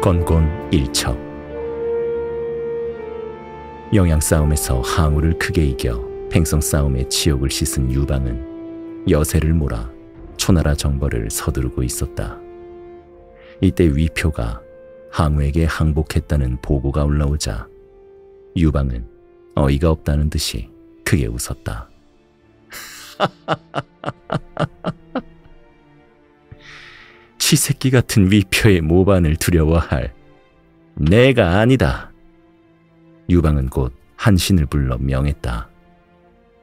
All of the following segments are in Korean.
건곤 일척 영양 싸움에서 항우를 크게 이겨 팽성 싸움의 치욕을 씻은 유방은 여세를 몰아 초나라 정벌을 서두르고 있었다. 이때 위표가 항우에게 항복했다는 보고가 올라오자 유방은 어이가 없다는 듯이 크게 웃었다. 치새끼 같은 위표의 모반을 두려워할 내가 아니다. 유방은 곧 한신을 불러 명했다.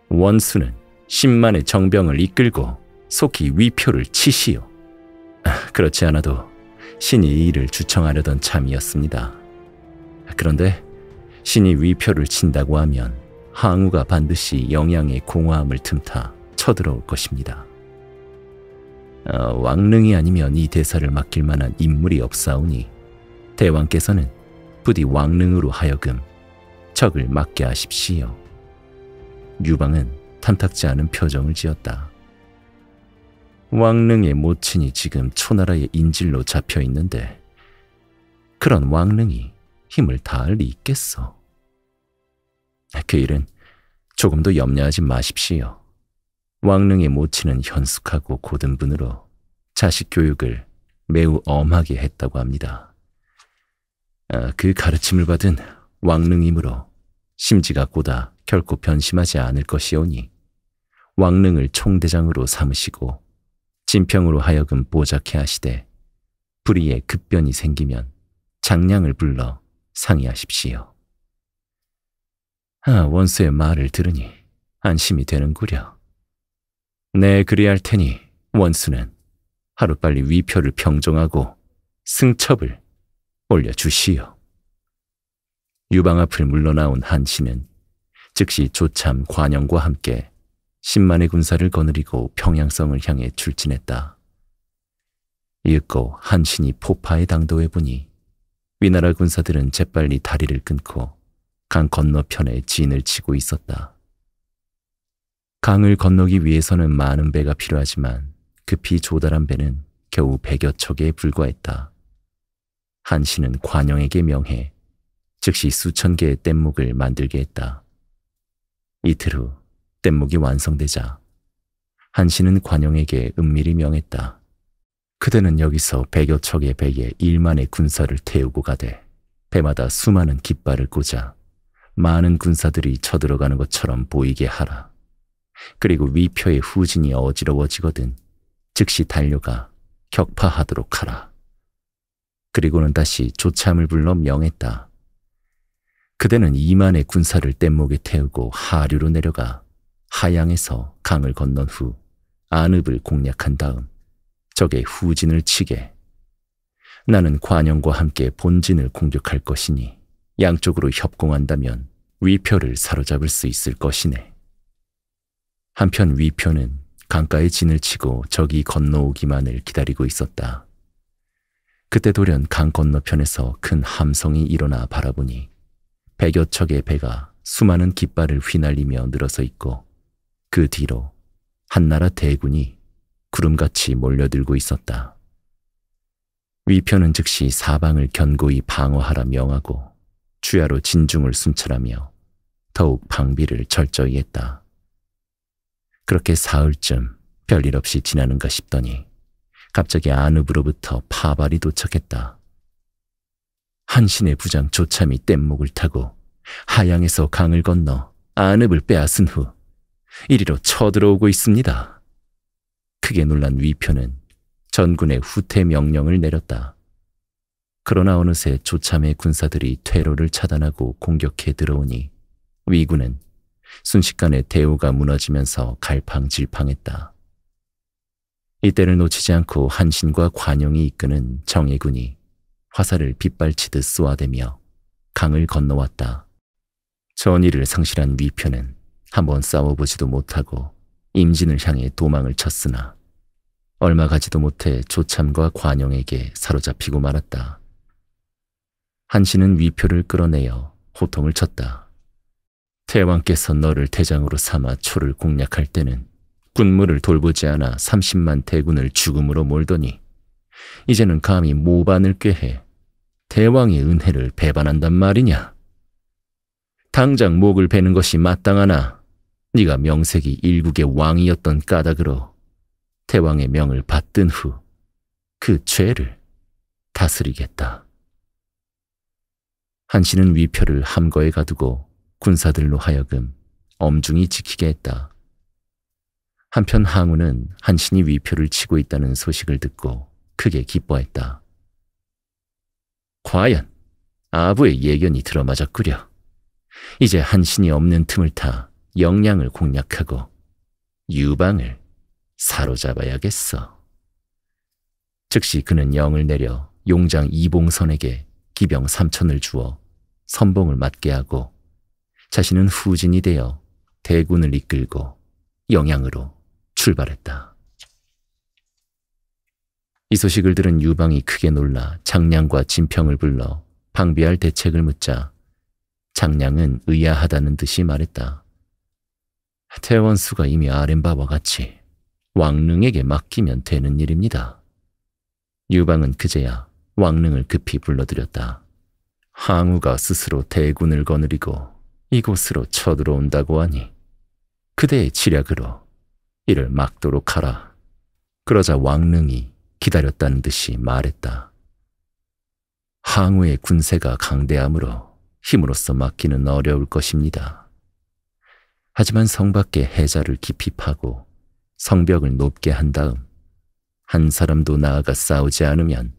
원수는 10만의 정병을 이끌고 속히 위표를 치시오. 아, 그렇지 않아도 신이 이 일을 주청하려던 참이었습니다. 그런데 신이 위표를 친다고 하면 항우가 반드시 영양의 공허함을 틈타 쳐들어올 것입니다. 어, 왕릉이 아니면 이 대사를 맡길 만한 인물이 없사오니 대왕께서는 부디 왕릉으로 하여금 적을 맡게 하십시오. 유방은 탐탁지 않은 표정을 지었다. 왕릉의 모친이 지금 초나라의 인질로 잡혀 있는데 그런 왕릉이 힘을 다할 리 있겠어. 그 일은 조금도 염려하지 마십시오. 왕릉에 모치는 현숙하고 고든 분으로 자식 교육을 매우 엄하게 했다고 합니다. 아, 그 가르침을 받은 왕릉이므로 심지가 고다 결코 변심하지 않을 것이오니 왕릉을 총대장으로 삼으시고 진평으로 하여금 보작케 하시되 불의에 급변이 생기면 장량을 불러 상의하십시오. 아, 원수의 말을 들으니 안심이 되는구려. 내 그리할 테니 원수는 하루빨리 위표를 평정하고 승첩을 올려주시오. 유방 앞을 물러나온 한씨는 즉시 조참 관영과 함께 10만의 군사를 거느리고 평양성을 향해 출진했다. 이윽고 한신이 포파의 당도해 보니 위나라 군사들은 재빨리 다리를 끊고 강 건너편에 진을 치고 있었다. 강을 건너기 위해서는 많은 배가 필요하지만 급히 조달한 배는 겨우 백여 척에 불과했다. 한신은 관영에게 명해 즉시 수천 개의 뗏목을 만들게 했다. 이틀 후 뗏목이 완성되자 한신은 관영에게 은밀히 명했다. 그대는 여기서 백여 척의 배에 일만의 군사를 태우고 가되 배마다 수많은 깃발을 꽂아 많은 군사들이 쳐들어가는 것처럼 보이게 하라. 그리고 위표의 후진이 어지러워지거든 즉시 달려가 격파하도록 하라. 그리고는 다시 조참을 불러 명했다. 그대는 이만의 군사를 뗏목에 태우고 하류로 내려가 하양에서 강을 건넌 후 안읍을 공략한 다음 적의 후진을 치게. 나는 관영과 함께 본진을 공격할 것이니 양쪽으로 협공한다면 위표를 사로잡을 수 있을 것이네. 한편 위표는 강가에 진을 치고 적이 건너오기만을 기다리고 있었다. 그때 돌연 강 건너편에서 큰 함성이 일어나 바라보니 백여 척의 배가 수많은 깃발을 휘날리며 늘어서 있고 그 뒤로 한나라 대군이 구름같이 몰려들고 있었다. 위편은 즉시 사방을 견고히 방어하라 명하고 주야로 진중을 순찰하며 더욱 방비를 철저히 했다. 그렇게 사흘쯤 별일 없이 지나는가 싶더니 갑자기 안읍으로부터 파발이 도착했다. 한신의 부장 조참이 뗏목을 타고 하양에서 강을 건너 안읍을 빼앗은 후 이리로 쳐들어오고 있습니다. 크게 놀란 위표는 전군의 후퇴 명령을 내렸다. 그러나 어느새 조참의 군사들이 퇴로를 차단하고 공격해 들어오니 위군은 순식간에 대우가 무너지면서 갈팡질팡했다. 이때를 놓치지 않고 한신과 관용이 이끄는 정예군이 화살을 빗발치듯 쏘아대며 강을 건너왔다. 전의를 상실한 위표는 한번 싸워보지도 못하고 임진을 향해 도망을 쳤으나 얼마 가지도 못해 조참과 관용에게 사로잡히고 말았다. 한신은 위표를 끌어내어 호통을 쳤다. 대왕께서 너를 대장으로 삼아 초를 공략할 때는 군무를 돌보지 않아 30만 대군을 죽음으로 몰더니 이제는 감히 모반을 꾀해 대왕의 은혜를 배반한단 말이냐. 당장 목을 베는 것이 마땅하나 네가 명색이 일국의 왕이었던 까닭으로 대왕의 명을 받든 후 그 죄를 다스리겠다. 한신은 위표를 함거에 가두고 군사들로 하여금 엄중히 지키게 했다. 한편 항우는 한신이 위표를 치고 있다는 소식을 듣고 크게 기뻐했다. 과연 아부의 예견이 들어맞았구려. 이제 한신이 없는 틈을 타역량을 공략하고 유방을 사로잡아야겠어. 즉시 그는 영을 내려 용장 이봉선에게 기병 삼천을 주어 선봉을 맞게 하고 자신은 후진이 되어 대군을 이끌고 영양으로 출발했다. 이 소식을 들은 유방이 크게 놀라 장량과 진평을 불러 방비할 대책을 묻자 장량은 의아하다는 듯이 말했다. 태원수가 이미 아랜 바와 같이 왕릉에게 맡기면 되는 일입니다. 유방은 그제야 왕릉을 급히 불러들였다. 항우가 스스로 대군을 거느리고 이곳으로 쳐들어온다고 하니 그대의 지략으로 이를 막도록 하라. 그러자 왕릉이 기다렸다는 듯이 말했다. 항우의 군세가 강대함으로 힘으로써 막기는 어려울 것입니다. 하지만 성 밖에 해자를 깊이 파고 성벽을 높게 한 다음 한 사람도 나아가 싸우지 않으면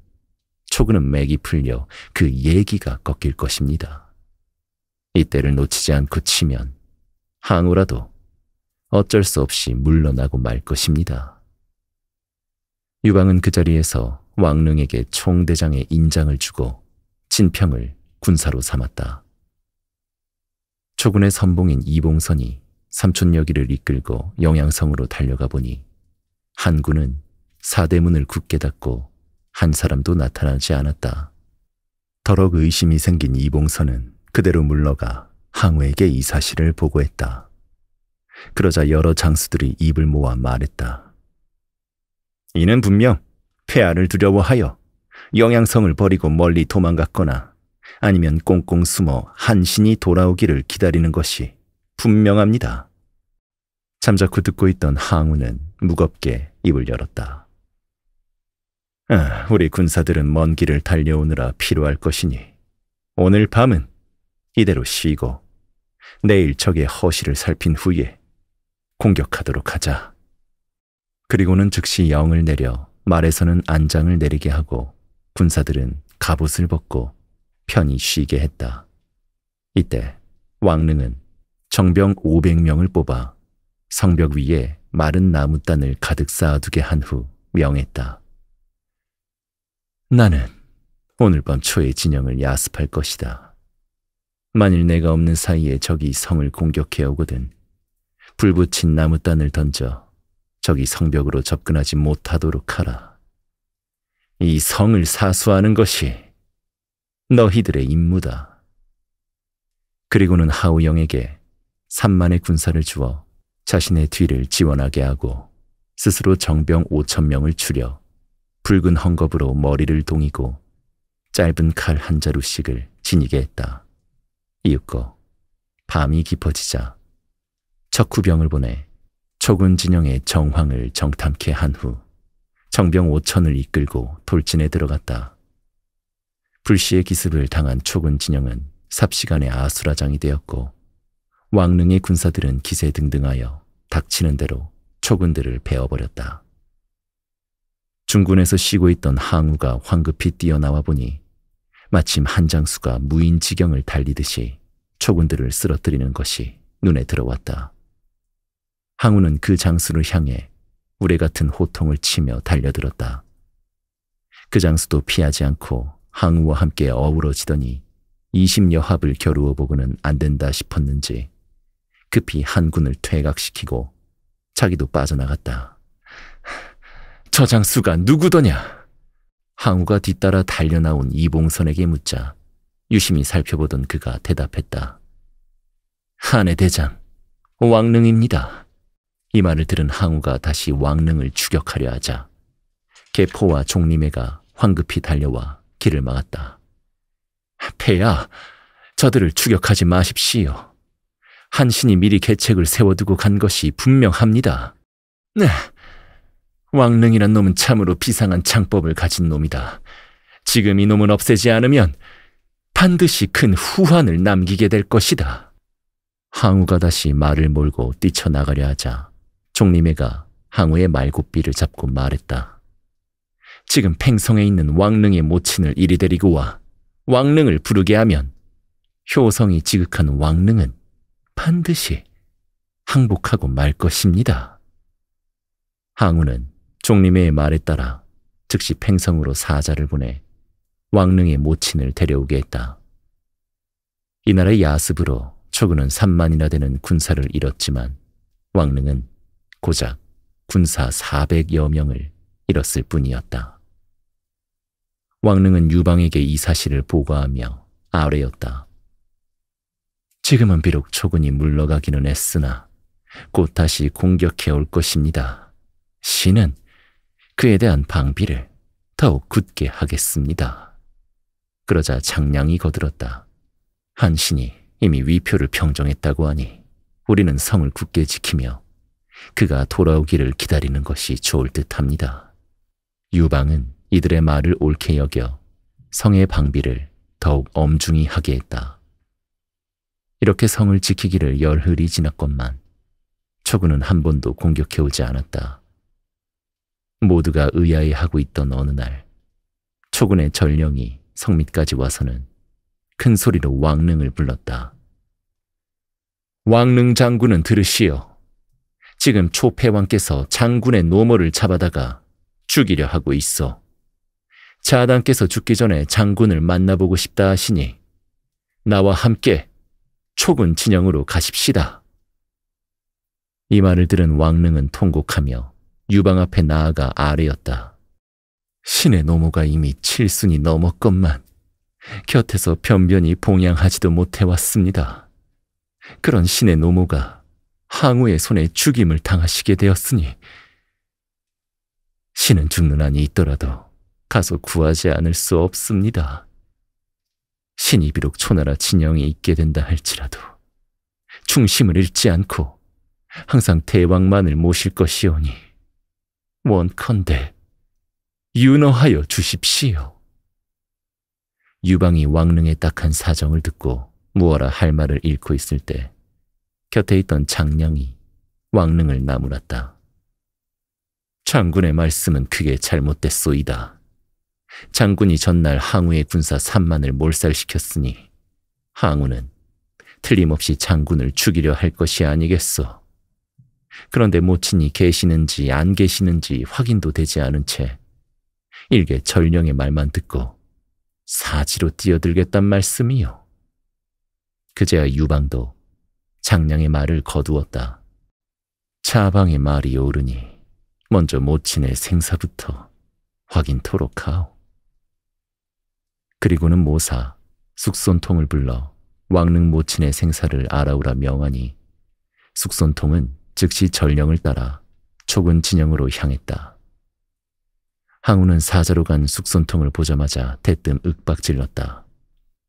초근은 맥이 풀려 그 얘기가 꺾일 것입니다. 이때를 놓치지 않고 치면 항우라도 어쩔 수 없이 물러나고 말 것입니다. 유방은 그 자리에서 왕릉에게 총대장의 인장을 주고 진평을 군사로 삼았다. 초군의 선봉인 이봉선이 삼촌여기를 이끌고 영양성으로 달려가 보니 한군은 사대문을 굳게 닫고 한 사람도 나타나지 않았다. 더럭 그 의심이 생긴 이봉선은 그대로 물러가 항우에게 이 사실을 보고했다. 그러자 여러 장수들이 입을 모아 말했다. 이는 분명 폐하를 두려워하여 영양성을 버리고 멀리 도망갔거나 아니면 꽁꽁 숨어 한신이 돌아오기를 기다리는 것이 분명합니다. 잠자코 듣고 있던 항우는 무겁게 입을 열었다. 아, 우리 군사들은 먼 길을 달려오느라 필요할 것이니 오늘 밤은 이대로 쉬고 내일적의허실을 살핀 후에 공격하도록 하자. 그리고는 즉시 영을 내려 말에서는 안장을 내리게 하고 군사들은 갑옷을 벗고 편히 쉬게 했다. 이때 왕릉은 정병 500명을 뽑아 성벽 위에 마른 나무단을 가득 쌓아두게 한 후 명했다. 나는 오늘 밤 초에 진영을 야습할 것이다. 만일 내가 없는 사이에 적이 성을 공격해 오거든 불붙인 나무단을 던져 적이 성벽으로 접근하지 못하도록 하라. 이 성을 사수하는 것이 너희들의 임무다. 그리고는 하우영에게 산만의 군사를 주어 자신의 뒤를 지원하게 하고 스스로 정병 5천 명을 추려 붉은 헝겊으로 머리를 동이고 짧은 칼 한 자루씩을 지니게 했다. 이윽고 밤이 깊어지자 척후병을 보내 초군 진영의 정황을 정탐케 한 후 정병 오천을 이끌고 돌진에 들어갔다. 불시의 기습을 당한 초군 진영은 삽시간에 아수라장이 되었고 왕릉의 군사들은 기세 등등하여 닥치는 대로 초군들을 베어버렸다. 중군에서 쉬고 있던 항우가 황급히 뛰어나와 보니 마침 한장수가 무인지경을 달리듯이 초군들을 쓰러뜨리는 것이 눈에 들어왔다. 항우는 그 장수를 향해 우레 같은 호통을 치며 달려들었다. 그 장수도 피하지 않고 항우와 함께 어우러지더니 20여 합을 겨루어 보고는 안 된다 싶었는지 급히 한 군을 퇴각시키고 자기도 빠져나갔다. 저 장수가 누구더냐? 항우가 뒤따라 달려나온 이봉선에게 묻자 유심히 살펴보던 그가 대답했다. 한의 대장, 왕릉입니다. 이 말을 들은 항우가 다시 왕릉을 추격하려 하자 개포와 종림애가 황급히 달려와 길을 막았다. 폐야, 저들을 추격하지 마십시오. 한신이 미리 계책을 세워두고 간 것이 분명합니다. 네, 왕릉이란 놈은 참으로 비상한 창법을 가진 놈이다. 지금 이놈은 없애지 않으면 반드시 큰 후환을 남기게 될 것이다. 항우가 다시 말을 몰고 뛰쳐나가려 하자 종림애가 항우의 말굽비를 잡고 말했다. 지금 팽성에 있는 왕릉의 모친을 이리 데리고 와 왕릉을 부르게 하면 효성이 지극한 왕릉은 반드시 항복하고 말 것입니다. 항우는 종림의 말에 따라 즉시 팽성으로 사자를 보내 왕릉의 모친을 데려오게 했다. 이 나라의 야습으로 초근은 3만이나 되는 군사를 잃었지만 왕릉은 고작 군사 400여 명을 잃었을 뿐이었다. 왕릉은 유방에게 이 사실을 보고하며 아뢰었다. 지금은 비록 초근이 물러가기는 했으나 곧 다시 공격해 올 것입니다. 신은 그에 대한 방비를 더욱 굳게 하겠습니다. 그러자 장량이 거들었다. 한신이 이미 위표를 평정했다고 하니 우리는 성을 굳게 지키며 그가 돌아오기를 기다리는 것이 좋을 듯합니다. 유방은 이들의 말을 옳게 여겨 성의 방비를 더욱 엄중히 하게 했다. 이렇게 성을 지키기를 열흘이 지났건만 초군는한 번도 공격해오지 않았다. 모두가 의아해하고 있던 어느 날초근의 전령이 성밑까지 와서는 큰 소리로 왕릉을 불렀다. 왕릉 장군은 들으시오. 지금 초패왕께서 장군의 노모를 잡아다가 죽이려 하고 있어. 자당께서 죽기 전에 장군을 만나보고 싶다 하시니 나와 함께 초군 진영으로 가십시다. 이 말을 들은 왕릉은 통곡하며 유방 앞에 나아가 아래였다. 신의 노모가 이미 칠순이 넘었건만 곁에서 변변히 봉양하지도 못해왔습니다. 그런 신의 노모가 항우의 손에 죽임을 당하시게 되었으니 신은 죽는 한이 있더라도 가서 구하지 않을 수 없습니다. 신이 비록 초나라 진영에 있게 된다 할지라도 중심을 잃지 않고 항상 대왕만을 모실 것이오니 원컨대 윤허하여 주십시오. 유방이 왕릉의 딱한 사정을 듣고 무어라 할 말을 잃고 있을 때 곁에 있던 장량이 왕릉을 나무랐다. 장군의 말씀은 크게 잘못됐소이다. 장군이 전날 항우의 군사 3만을 몰살시켰으니 항우는 틀림없이 장군을 죽이려 할 것이 아니겠소. 그런데 모친이 계시는지 안 계시는지 확인도 되지 않은 채 일개 전령의 말만 듣고 사지로 뛰어들겠단 말씀이요. 그제야 유방도 장량의 말을 거두었다. 차방의 말이 오르니 먼저 모친의 생사부터 확인토록 하오. 그리고는 모사 숙손통을 불러 왕릉 모친의 생사를 알아오라 명하니 숙손통은 즉시 전령을 따라 초군 진영으로 향했다. 항우는 사자로 간 숙손통을 보자마자 대뜸 윽박질렀다.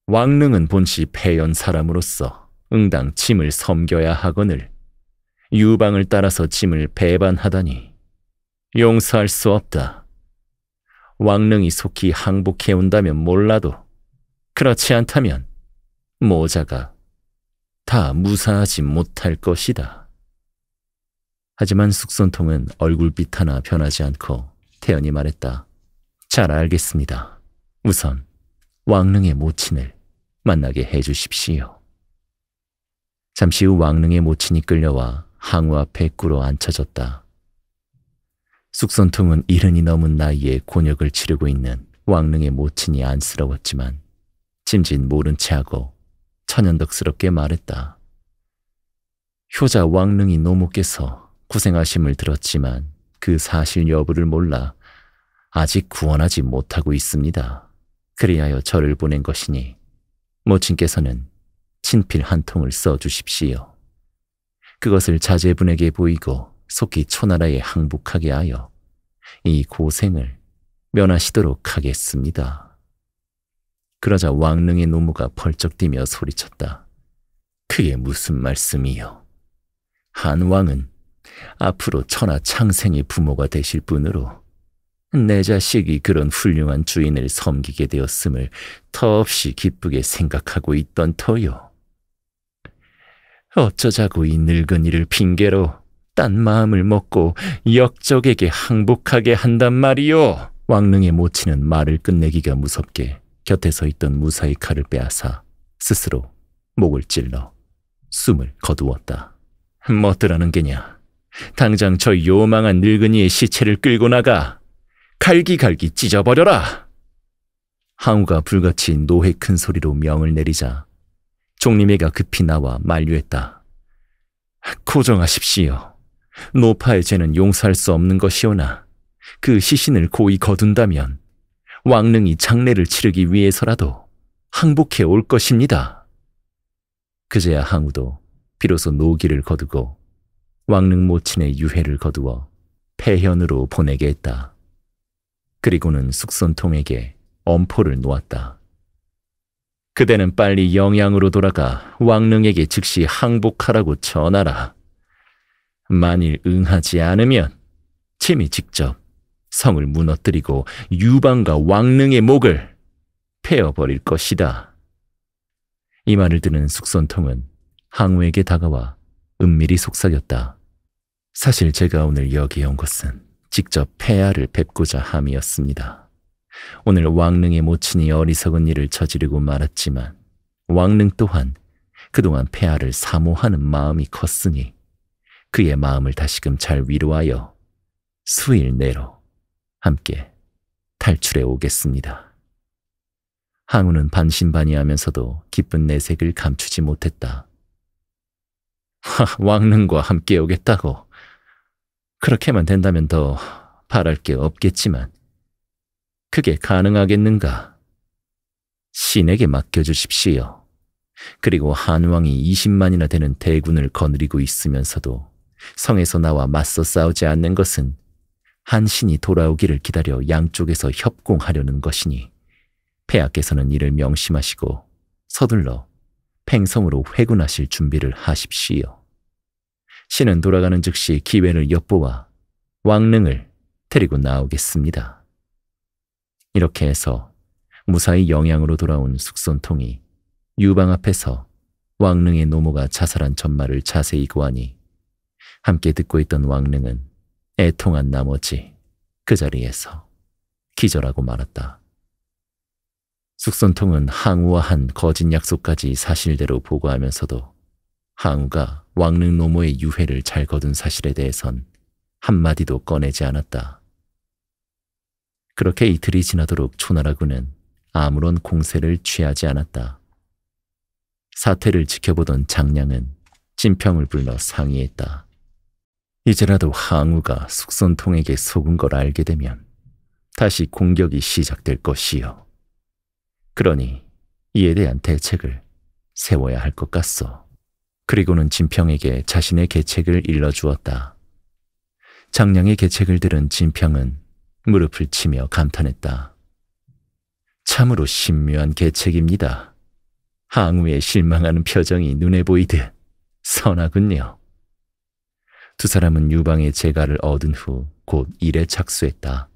왕릉은 본시 폐연 사람으로서 응당 짐을 섬겨야 하거늘 유방을 따라서 짐을 배반하다니 용서할 수 없다. 왕릉이 속히 항복해온다면 몰라도 그렇지 않다면 모자가 다 무사하지 못할 것이다. 하지만 숙손통은 얼굴빛 하나 변하지 않고 태연이 말했다. 잘 알겠습니다. 우선 왕릉의 모친을 만나게 해주십시오. 잠시 후 왕릉의 모친이 끌려와 항우 앞에 꿇어 앉혀졌다. 숙손통은 이른이 넘은 나이에 곤욕을 치르고 있는 왕릉의 모친이 안쓰러웠지만 짐진 모른 채 하고 천연덕스럽게 말했다. 효자 왕릉이 노모께서 고생하심을 들었지만 그 사실 여부를 몰라 아직 구원하지 못하고 있습니다. 그리하여 저를 보낸 것이니 모친께서는 친필 한 통을 써주십시오. 그것을 자제분에게 보이고 속히 초나라에 항복하게 하여 이 고생을 면하시도록 하겠습니다. 그러자 왕릉의 노무가 펄쩍 뛰며 소리쳤다. 그게 무슨 말씀이요? 한 왕은 앞으로 천하 창생의 부모가 되실 분으로 내 자식이 그런 훌륭한 주인을 섬기게 되었음을 더없이 기쁘게 생각하고 있던 터요. 어쩌자고 이 늙은이를 핑계로 딴 마음을 먹고 역적에게 항복하게 한단 말이오 왕릉의 모치는 말을 끝내기가 무섭게 곁에 서 있던 무사히 칼을 빼앗아 스스로 목을 찔러 숨을 거두었다. 뭐들라는 게냐. 당장 저 요망한 늙은이의 시체를 끌고 나가 갈기갈기 찢어버려라. 항우가 불같이 노해 큰 소리로 명을 내리자 종림이가 급히 나와 만류했다. 고정하십시오. 노파의 죄는 용서할 수 없는 것이오나 그 시신을 고이 거둔다면 왕릉이 장례를 치르기 위해서라도 항복해 올 것입니다. 그제야 항우도 비로소 노기를 거두고 왕릉 모친의 유해를 거두어 폐현으로 보내게 했다. 그리고는 숙선통에게 엄포를 놓았다. 그대는 빨리 영양으로 돌아가 왕릉에게 즉시 항복하라고 전하라. 만일 응하지 않으면 침이 직접 성을 무너뜨리고 유방과 왕릉의 목을 패어버릴 것이다. 이 말을 듣는 숙선통은 항우에게 다가와 은밀히 속삭였다. 사실 제가 오늘 여기에 온 것은 직접 폐하를 뵙고자 함이었습니다. 오늘 왕릉의 모친이 어리석은 일을 저지르고 말았지만 왕릉 또한 그동안 폐하를 사모하는 마음이 컸으니 그의 마음을 다시금 잘 위로하여 수일 내로 함께 탈출해 오겠습니다. 항우는 반신반의하면서도 기쁜 내색을 감추지 못했다. 하, 왕릉과 함께 오겠다고. 그렇게만 된다면 더 바랄 게 없겠지만 그게 가능하겠는가? 신에게 맡겨주십시오. 그리고 한왕이 20만이나 되는 대군을 거느리고 있으면서도 성에서 나와 맞서 싸우지 않는 것은 한신이 돌아오기를 기다려 양쪽에서 협공하려는 것이니 폐하께서는 이를 명심하시고 서둘러 팽성으로 회군하실 준비를 하십시오. 신은 돌아가는 즉시 기회를 엿보아 왕릉을 데리고 나오겠습니다. 이렇게 해서 무사히 영양으로 돌아온 숙손통이 유방 앞에서 왕릉의 노모가 자살한 전말을 자세히 고하니 함께 듣고 있던 왕릉은 애통한 나머지 그 자리에서 기절하고 말았다. 숙선통은 항우와 한 거짓 약속까지 사실대로 보고하면서도 항우가 왕릉 노모의 유해를 잘 거둔 사실에 대해선 한마디도 꺼내지 않았다. 그렇게 이틀이 지나도록 초나라군은 아무런 공세를 취하지 않았다. 사태를 지켜보던 장량은 진평을 불러 상의했다. 이제라도 항우가 숙선통에게 속은 걸 알게 되면 다시 공격이 시작될 것이요. 그러니 이에 대한 대책을 세워야 할 것 같소. 그리고는 진평에게 자신의 계책을 일러주었다. 장량의 계책을 들은 진평은 무릎을 치며 감탄했다. 참으로 신묘한 계책입니다. 항우의 실망하는 표정이 눈에 보이듯 선하군요. 두 사람은 유방의 재가를 얻은 후 곧 일에 착수했다.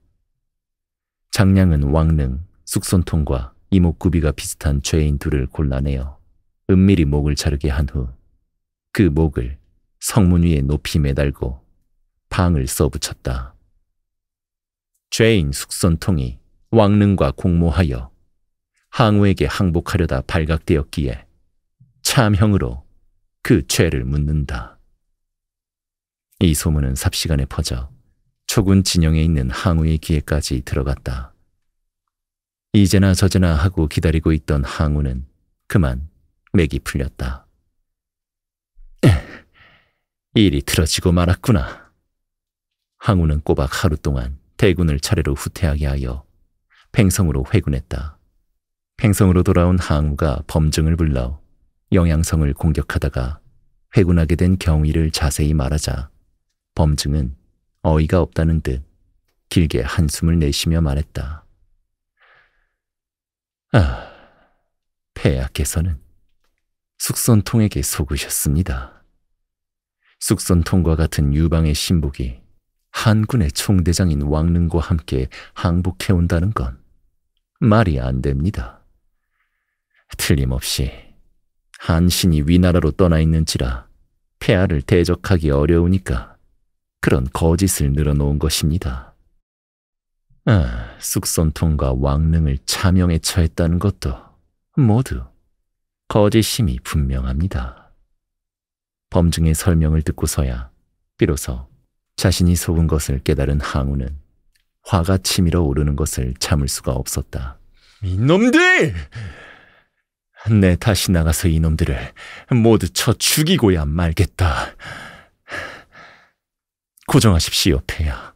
장량은 왕릉, 쑥손통과 이목구비가 비슷한 죄인 둘을 골라내어 은밀히 목을 자르게 한후 그 목을 성문 위에 높이 매달고 방을 써붙였다. 죄인 숙선통이 왕릉과 공모하여 항우에게 항복하려다 발각되었기에 참형으로 그 죄를 묻는다. 이 소문은 삽시간에 퍼져 초군 진영에 있는 항우의 귀에까지 들어갔다. 이제나 저제나 하고 기다리고 있던 항우는 그만 맥이 풀렸다. 일이 틀어지고 말았구나. 항우는 꼬박 하루 동안 대군을 차례로 후퇴하게 하여 팽성으로 회군했다. 팽성으로 돌아온 항우가 범증을 불러 영양성을 공격하다가 회군하게 된 경위를 자세히 말하자 범증은 어이가 없다는 듯 길게 한숨을 내쉬며 말했다. 아, 폐하께서는 숙선통에게 속으셨습니다. 숙선통과 같은 유방의 신복이 한군의 총대장인 왕릉과 함께 항복해온다는 건 말이 안 됩니다. 틀림없이 한신이 위나라로 떠나 있는지라 폐하를 대적하기 어려우니까 그런 거짓을 늘어놓은 것입니다. 아, 숙선통과 왕릉을 차명에 처했다는 것도 모두 거짓심이 분명합니다. 범증의 설명을 듣고서야 비로소 자신이 속은 것을 깨달은 항우는 화가 치밀어 오르는 것을 참을 수가 없었다. 이놈들! 내 다시 나가서 이놈들을 모두 쳐 죽이고야 말겠다. 고정하십시오, 폐야.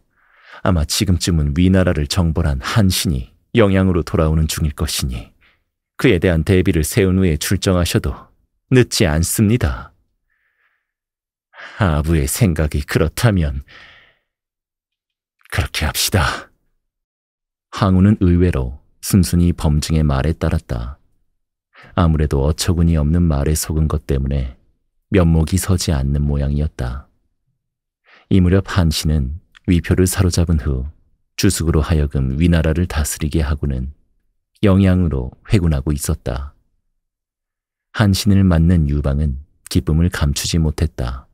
아마 지금쯤은 위나라를 정벌한 한신이 영양으로 돌아오는 중일 것이니 그에 대한 대비를 세운 후에 출정하셔도 늦지 않습니다. 아부의 생각이 그렇다면 그렇게 합시다. 항우는 의외로 순순히 범증의 말에 따랐다. 아무래도 어처구니 없는 말에 속은 것 때문에 면목이 서지 않는 모양이었다. 이 무렵 한 씨는 위표를 사로잡은 후 주숙으로 하여금 위나라를 다스리게 하고는 영향으로 회군하고 있었다. 한신을 맞는 유방은 기쁨을 감추지 못했다.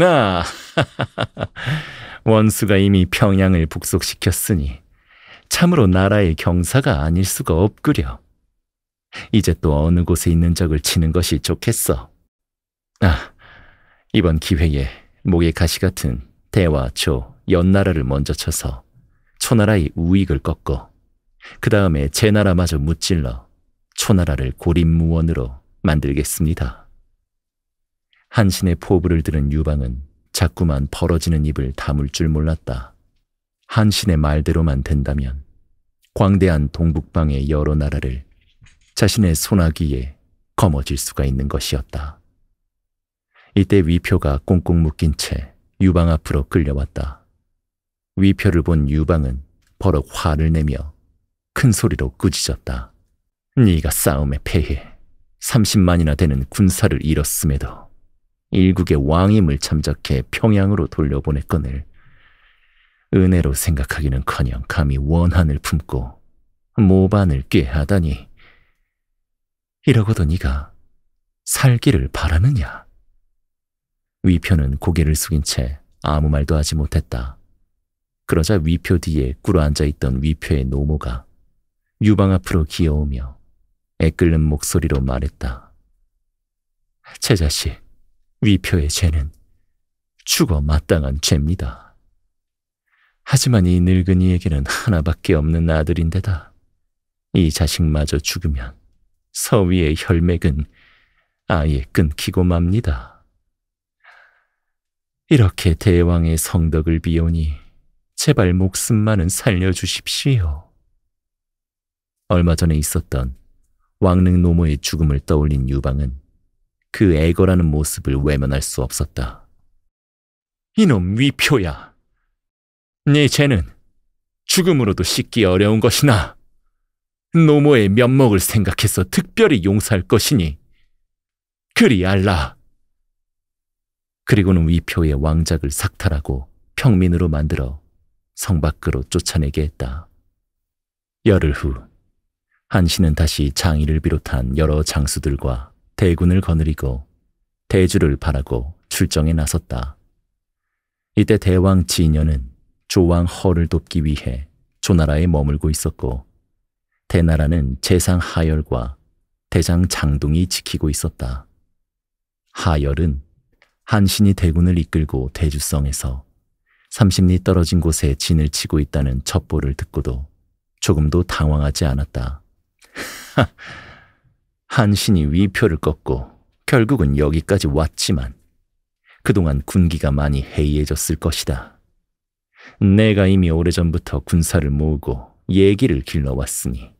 아, 원수가 이미 평양을 북속시켰으니 참으로 나라의 경사가 아닐 수가 없구려. 이제 또 어느 곳에 있는 적을 치는 것이 좋겠어. 아, 이번 기회에 목의 가시 같은 대와 조, 연나라를 먼저 쳐서 초나라의 우익을 꺾어 그 다음에 제 나라마저 무찔러 초나라를 고립무원으로 만들겠습니다. 한신의 포부를 들은 유방은 자꾸만 벌어지는 입을 담을 줄 몰랐다. 한신의 말대로만 된다면 광대한 동북방의 여러 나라를 자신의 손아귀에 거머쥘 수가 있는 것이었다. 이때 위표가 꽁꽁 묶인 채 유방 앞으로 끌려왔다. 위표를 본 유방은 버럭 화를 내며 큰 소리로 꾸짖었다. 네가 싸움에 패해 30만이나 되는 군사를 잃었음에도 일국의 왕임을 참작해 평양으로 돌려보냈거늘 은혜로 생각하기는커녕 감히 원한을 품고 모반을 꾀하다니 이러고도 네가 살기를 바라느냐? 위표는 고개를 숙인 채 아무 말도 하지 못했다. 그러자 위표 뒤에 꿇어 앉아있던 위표의 노모가 유방 앞으로 기어오며 애끓는 목소리로 말했다. 제 자식, 위표의 죄는 죽어 마땅한 죄입니다. 하지만 이 늙은이에게는 하나밖에 없는 아들인데다 이 자식마저 죽으면 서위의 혈맥은 아예 끊기고 맙니다. 이렇게 대왕의 성덕을 비우니 제발 목숨만은 살려주십시오. 얼마 전에 있었던 왕릉 노모의 죽음을 떠올린 유방은 그 애거라는 모습을 외면할 수 없었다. 이놈 위표야. 네 죄는 죽음으로도 씻기 어려운 것이나 노모의 면목을 생각해서 특별히 용서할 것이니 그리 알라. 그리고는 위표의 왕작을 삭탈하고 평민으로 만들어 성 밖으로 쫓아내게 했다. 열흘 후 한신은 다시 장의를 비롯한 여러 장수들과 대군을 거느리고 대주를 바라고 출정에 나섰다. 이때 대왕 진현는 조왕 허를 돕기 위해 조나라에 머물고 있었고 대나라는 재상 하열과 대장 장동이 지키고 있었다. 하열은 한신이 대군을 이끌고 대주성에서 30리 떨어진 곳에 진을 치고 있다는 첩보를 듣고도 조금도 당황하지 않았다. 한신이 위표를 꺾고 결국은 여기까지 왔지만 그동안 군기가 많이 해이해졌을 것이다. 내가 이미 오래전부터 군사를 모으고 얘기를 길러왔으니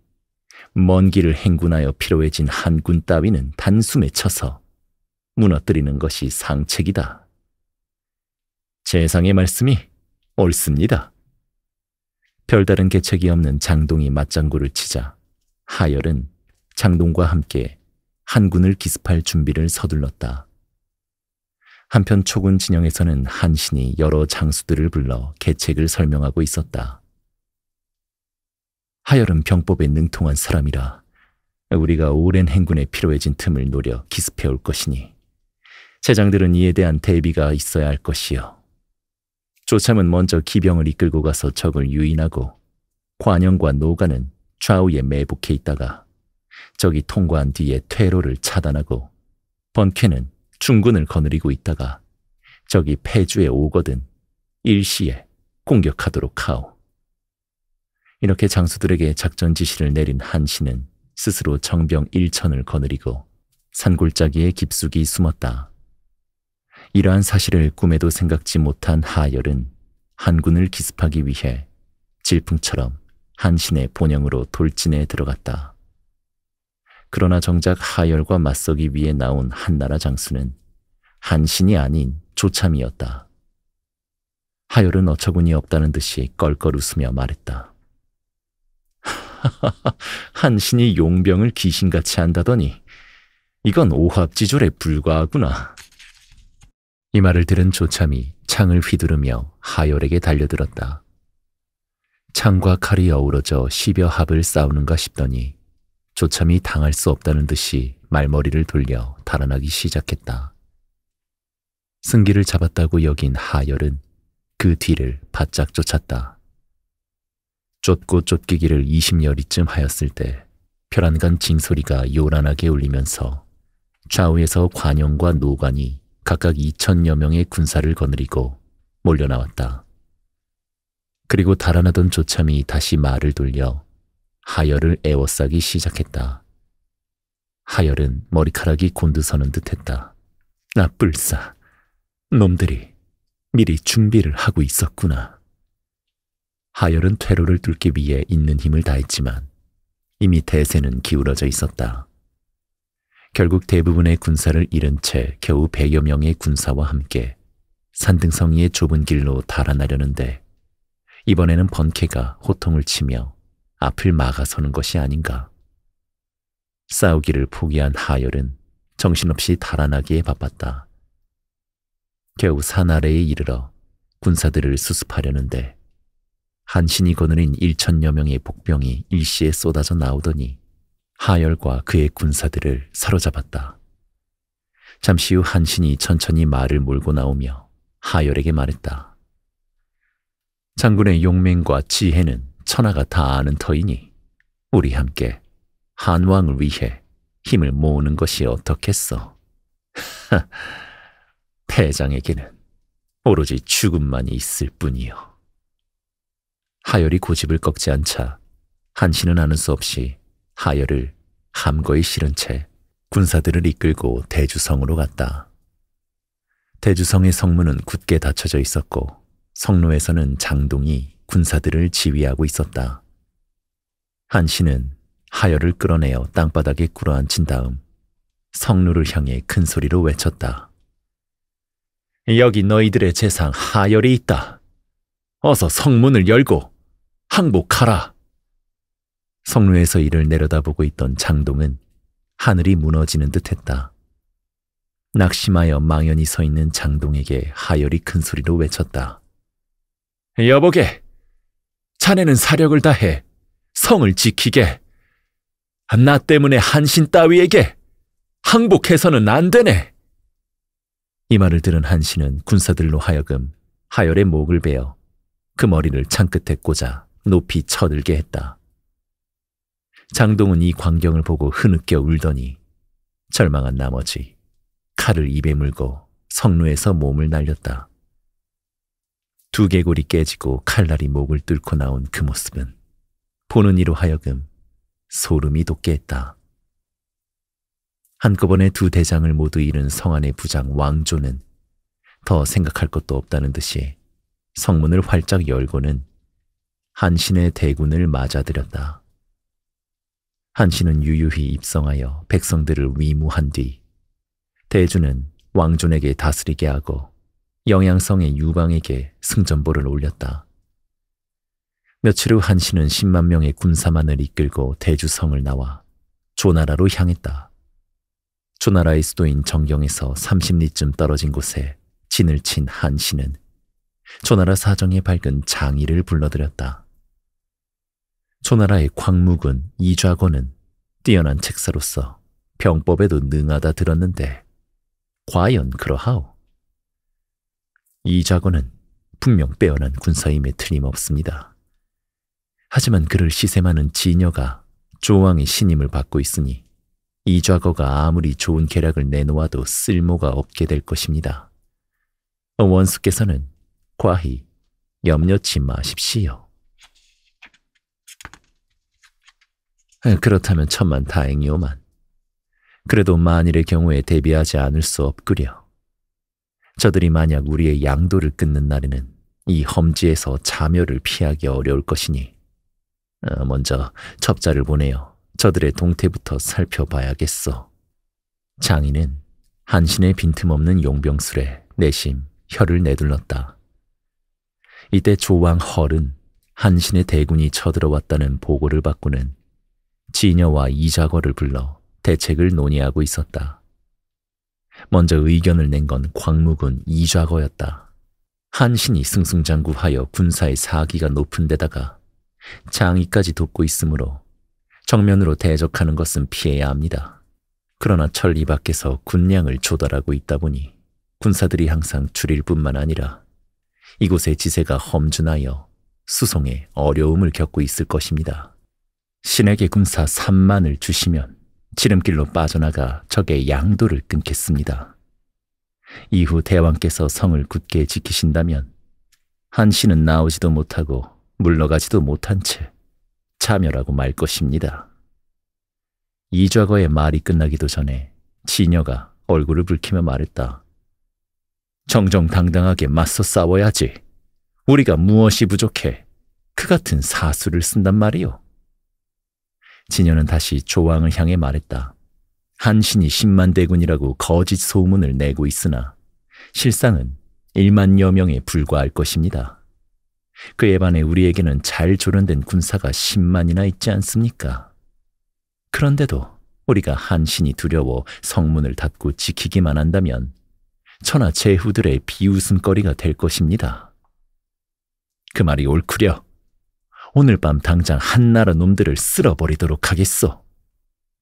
먼 길을 행군하여 필요해진 한군 따위는 단숨에 쳐서 무너뜨리는 것이 상책이다. 재상의 말씀이 옳습니다. 별다른 계책이 없는 장동이 맞장구를 치자 하열은 장동과 함께 한군을 기습할 준비를 서둘렀다. 한편 초군 진영에서는 한신이 여러 장수들을 불러 계책을 설명하고 있었다. 하열은 병법에 능통한 사람이라 우리가 오랜 행군에 필요해진 틈을 노려 기습해 올 것이니 세장들은 이에 대한 대비가 있어야 할 것이요. 조참은 먼저 기병을 이끌고 가서 적을 유인하고 관영과 노가는 좌우에 매복해 있다가 적이 통과한 뒤에 퇴로를 차단하고 번캐는 중군을 거느리고 있다가 적이 폐주에 오거든 일시에 공격하도록 하오. 이렇게 장수들에게 작전 지시를 내린 한신은 스스로 정병 일천을 거느리고 산골짜기에 깊숙이 숨었다. 이러한 사실을 꿈에도 생각지 못한 하열은 한군을 기습하기 위해 질풍처럼 한신의 본영으로 돌진에 들어갔다. 그러나 정작 하열과 맞서기 위해 나온 한나라 장수는 한신이 아닌 조참이었다. 하열은 어처구니 없다는 듯이 껄껄 웃으며 말했다. 한신이 용병을 귀신같이 한다더니 이건 오합지졸에 불과하구나. 이 말을 들은 조참이 창을 휘두르며 하열에게 달려들었다. 창과 칼이 어우러져 십여 합을 싸우는가 싶더니 조참이 당할 수 없다는 듯이 말머리를 돌려 달아나기 시작했다. 승기를 잡았다고 여긴 하열은 그 뒤를 바짝 쫓았다. 쫓고 쫓기기를 20여리쯤 하였을 때 벼란간 징소리가 요란하게 울리면서 좌우에서 관영과 노관이 각각 2천여 명의 군사를 거느리고 몰려나왔다. 그리고 달아나던 조참이 다시 말을 돌려 하열을 애워싸기 시작했다. 하열은 머리카락이 곤두서는 듯했다. 나 아, 뿔싸. 놈들이 미리 준비를 하고 있었구나. 하열은 퇴로를 뚫기 위해 있는 힘을 다했지만 이미 대세는 기울어져 있었다. 결국 대부분의 군사를 잃은 채 겨우 백여 명의 군사와 함께 산등성이의 좁은 길로 달아나려는데 이번에는 번개가 호통을 치며 앞을 막아서는 것이 아닌가. 싸우기를 포기한 하열은 정신없이 달아나기에 바빴다. 겨우 산 아래에 이르러 군사들을 수습하려는데 한신이 거느린 1천여 명의 복병이 일시에 쏟아져 나오더니 하열과 그의 군사들을 사로잡았다. 잠시 후 한신이 천천히 말을 몰고 나오며 하열에게 말했다. 장군의 용맹과 지혜는 천하가 다 아는 터이니 우리 함께 한왕을 위해 힘을 모으는 것이 어떻겠어? 태장에게는 오로지 죽음만이 있을 뿐이요. 하열이 고집을 꺾지 않자 한신은 아는 수 없이 하열을 함거히 실은 채 군사들을 이끌고 대주성으로 갔다. 대주성의 성문은 굳게 닫혀져 있었고 성로에서는 장동이 군사들을 지휘하고 있었다. 한 신은 하열을 끌어내어 땅바닥에 꿇어앉힌 다음 성루를 향해 큰 소리로 외쳤다. 여기 너희들의 재상 하열이 있다. 어서 성문을 열고 항복하라. 성루에서 이를 내려다보고 있던 장동은 하늘이 무너지는 듯했다. 낙심하여 망연히 서 있는 장동에게 하열이 큰 소리로 외쳤다. 여보게, 자네는 사력을 다해 성을 지키게. 나 때문에 한신 따위에게 항복해서는 안 되네. 이 말을 들은 한신은 군사들로 하여금 하열의 목을 베어 그 머리를 창끝에 꽂아 높이 쳐들게 했다. 장동은 이 광경을 보고 흐느껴 울더니 절망한 나머지 칼을 입에 물고 성루에서 몸을 날렸다. 두개골이 깨지고 칼날이 목을 뚫고 나온 그 모습은 보는 이로 하여금 소름이 돋게 했다. 한꺼번에 두 대장을 모두 잃은 성안의 부장 왕조는 더 생각할 것도 없다는 듯이 성문을 활짝 열고는 한신의 대군을 맞아들였다. 한신은 유유히 입성하여 백성들을 위무한 뒤 대주는 왕존에게 다스리게 하고 영양성의 유방에게 승전보를 올렸다. 며칠 후 한신은 10만 명의 군사만을 이끌고 대주성을 나와 조나라로 향했다. 조나라의 수도인 정경에서 30리쯤 떨어진 곳에 진을 친 한신은 조나라 사정에 밝은 장의를 불러들였다. 조나라의 광무군 이좌건은 뛰어난 책사로서 병법에도 능하다 들었는데 과연 그러하오? 이 작어는 분명 빼어난 군사임에 틀림없습니다. 하지만 그를 시샘하는 지녀가 조왕의 신임을 받고 있으니 이 좌거가 아무리 좋은 계략을 내놓아도 쓸모가 없게 될 것입니다. 원수께서는 과히 염려치 마십시오. 그렇다면 천만 다행이오만. 그래도 만일의 경우에 대비하지 않을 수 없구려. 저들이 만약 우리의 양도를 끊는 날에는 이 험지에서 자멸을 피하기 어려울 것이니 어, 먼저 첩자를 보내어 저들의 동태부터 살펴봐야겠어. 장인은 한신의 빈틈없는 용병술에 내심 혀를 내둘렀다. 이때 조왕 헐은 한신의 대군이 쳐들어왔다는 보고를 받고는 지녀와 이자거를 불러 대책을 논의하고 있었다. 먼저 의견을 낸 건 광무군 이좌거였다. 한신이 승승장구하여 군사의 사기가 높은 데다가 장의까지 돕고 있으므로 정면으로 대적하는 것은 피해야 합니다. 그러나 천리 밖에서 군량을 조달하고 있다 보니 군사들이 항상 줄일 뿐만 아니라 이곳의 지세가 험준하여 수송에 어려움을 겪고 있을 것입니다. 신에게 군사 3만을 주시면 지름길로 빠져나가 적의 양도를 끊겠습니다. 이후 대왕께서 성을 굳게 지키신다면 한신은 나오지도 못하고 물러가지도 못한 채 참여라고 말 것입니다. 이좌거의 말이 끝나기도 전에 진여가 얼굴을 붉히며 말했다. 정정당당하게 맞서 싸워야지. 우리가 무엇이 부족해 그 같은 사수를 쓴단 말이오. 진여는 다시 조왕을 향해 말했다. 한신이 10만 대군이라고 거짓 소문을 내고 있으나 실상은 1만여 명에 불과할 것입니다. 그에 반해 우리에게는 잘 조련된 군사가 10만이나 있지 않습니까? 그런데도 우리가 한신이 두려워 성문을 닫고 지키기만 한다면 천하 제후들의 비웃음거리가 될 것입니다. 그 말이 옳구려. 오늘 밤 당장 한나라 놈들을 쓸어버리도록 하겠소.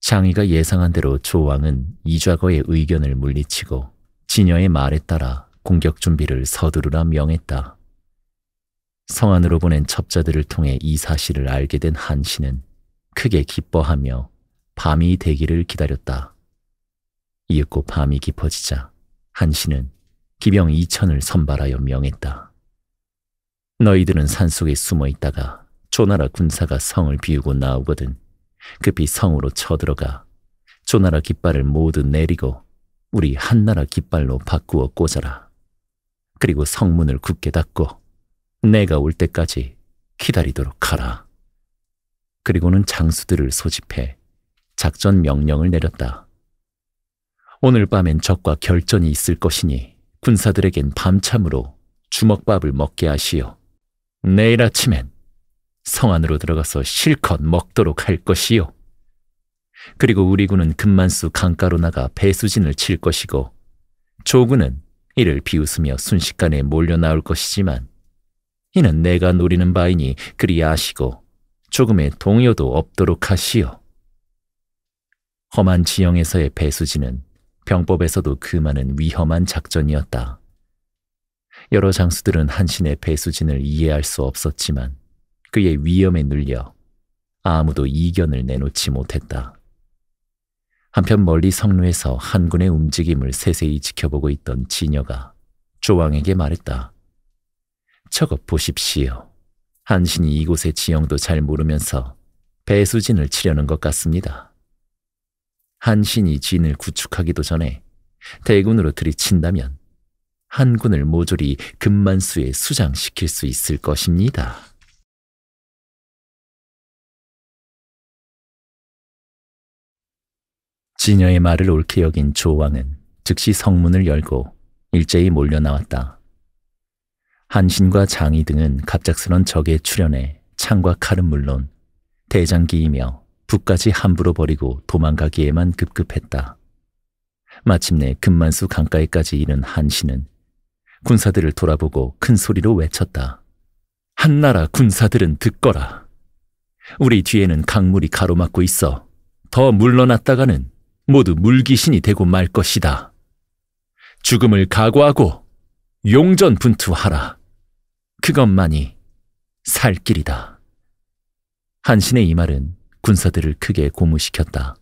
장이가 예상한 대로 조왕은 이좌거의 의견을 물리치고 진여의 말에 따라 공격 준비를 서두르라 명했다. 성안으로 보낸 첩자들을 통해 이 사실을 알게 된한신은 크게 기뻐하며 밤이 되기를 기다렸다. 이윽고 밤이 깊어지자 한신은 기병 2천을 선발하여 명했다. 너희들은 산속에 숨어 있다가 조나라 군사가 성을 비우고 나오거든 급히 그 성으로 쳐들어가 조나라 깃발을 모두 내리고 우리 한나라 깃발로 바꾸어 꽂아라. 그리고 성문을 굳게 닫고 내가 올 때까지 기다리도록 하라. 그리고는 장수들을 소집해 작전 명령을 내렸다. 오늘 밤엔 적과 결전이 있을 것이니 군사들에겐 밤참으로 주먹밥을 먹게 하시오. 내일 아침엔 성 안으로 들어가서 실컷 먹도록 할 것이요. 그리고 우리 군은 금만수 강가로 나가 배수진을 칠 것이고 조군은 이를 비웃으며 순식간에 몰려 나올 것이지만 이는 내가 노리는 바이니 그리 아시고 조금의 동요도 없도록 하시오. 험한 지형에서의 배수진은 병법에서도 그많은 위험한 작전이었다. 여러 장수들은 한신의 배수진을 이해할 수 없었지만 그의 위험에 눌려 아무도 이견을 내놓지 못했다. 한편 멀리 성루에서 한 군의 움직임을 세세히 지켜보고 있던 진여가 조왕에게 말했다. 저거 보십시오. 한신이 이곳의 지형도 잘 모르면서 배수진을 치려는 것 같습니다. 한신이 진을 구축하기도 전에 대군으로 들이친다면 한군을 모조리 금만수에 수장시킬 수 있을 것입니다. 지녀의 말을 옳게 여긴 조왕은 즉시 성문을 열고 일제히 몰려나왔다. 한신과 장이 등은 갑작스런 적의 출현에 창과 칼은 물론 대장기이며 북까지 함부로 버리고 도망가기에만 급급했다. 마침내 금만수 강가에까지 이른 한신은 군사들을 돌아보고 큰 소리로 외쳤다. 한나라 군사들은 듣거라. 우리 뒤에는 강물이 가로막고 있어. 더 물러났다가는 모두 물귀신이 되고 말 것이다. 죽음을 각오하고 용전 분투하라. 그것만이 살 길이다. 한신의 이 말은 군사들을 크게 고무시켰다.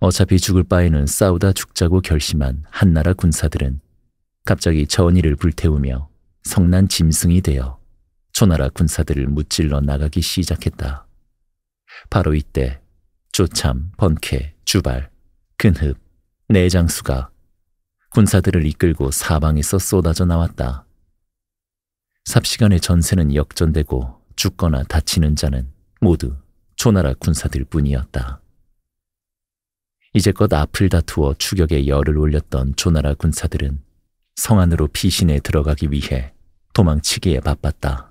어차피 죽을 바에는 싸우다 죽자고 결심한 한나라 군사들은 갑자기 전의를 불태우며 성난 짐승이 되어 초나라 군사들을 무찔러 나가기 시작했다. 바로 이때 조참번쾌 주발, 근흡, 내장수가 군사들을 이끌고 사방에서 쏟아져 나왔다. 삽시간에 전세는 역전되고 죽거나 다치는 자는 모두 초나라 군사들 뿐이었다. 이제껏 앞을 다투어 추격에 열을 올렸던 초나라 군사들은 성 안으로 피신에 들어가기 위해 도망치기에 바빴다.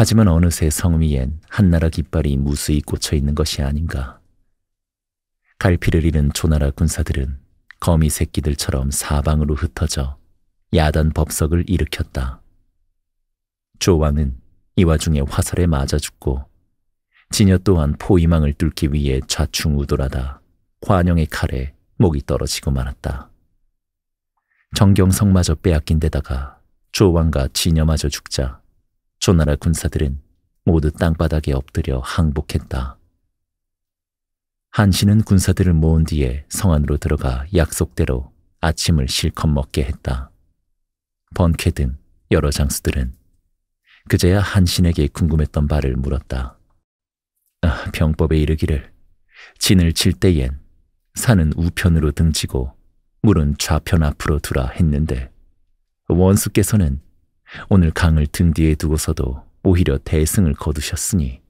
하지만 어느새 성미엔 한나라 깃발이 무수히 꽂혀 있는 것이 아닌가. 갈피를 잃은 조나라 군사들은 거미 새끼들처럼 사방으로 흩어져 야단 법석을 일으켰다. 조왕은 이 와중에 화살에 맞아 죽고 진여 또한 포위망을 뚫기 위해 좌충우돌하다 관영의 칼에 목이 떨어지고 말았다. 정경성마저 빼앗긴 데다가 조왕과 진여마저 죽자 조나라 군사들은 모두 땅바닥에 엎드려 항복했다. 한신은 군사들을 모은 뒤에 성 안으로 들어가 약속대로 아침을 실컷 먹게 했다. 번쾌 등 여러 장수들은 그제야 한신에게 궁금했던 바를 물었다. 아, 병법에 이르기를 진을 칠 때엔 산은 우편으로 등지고 물은 좌편 앞으로 두라 했는데 원수께서는 오늘 강을 등 뒤에 두고서도 오히려 대승을 거두셨으니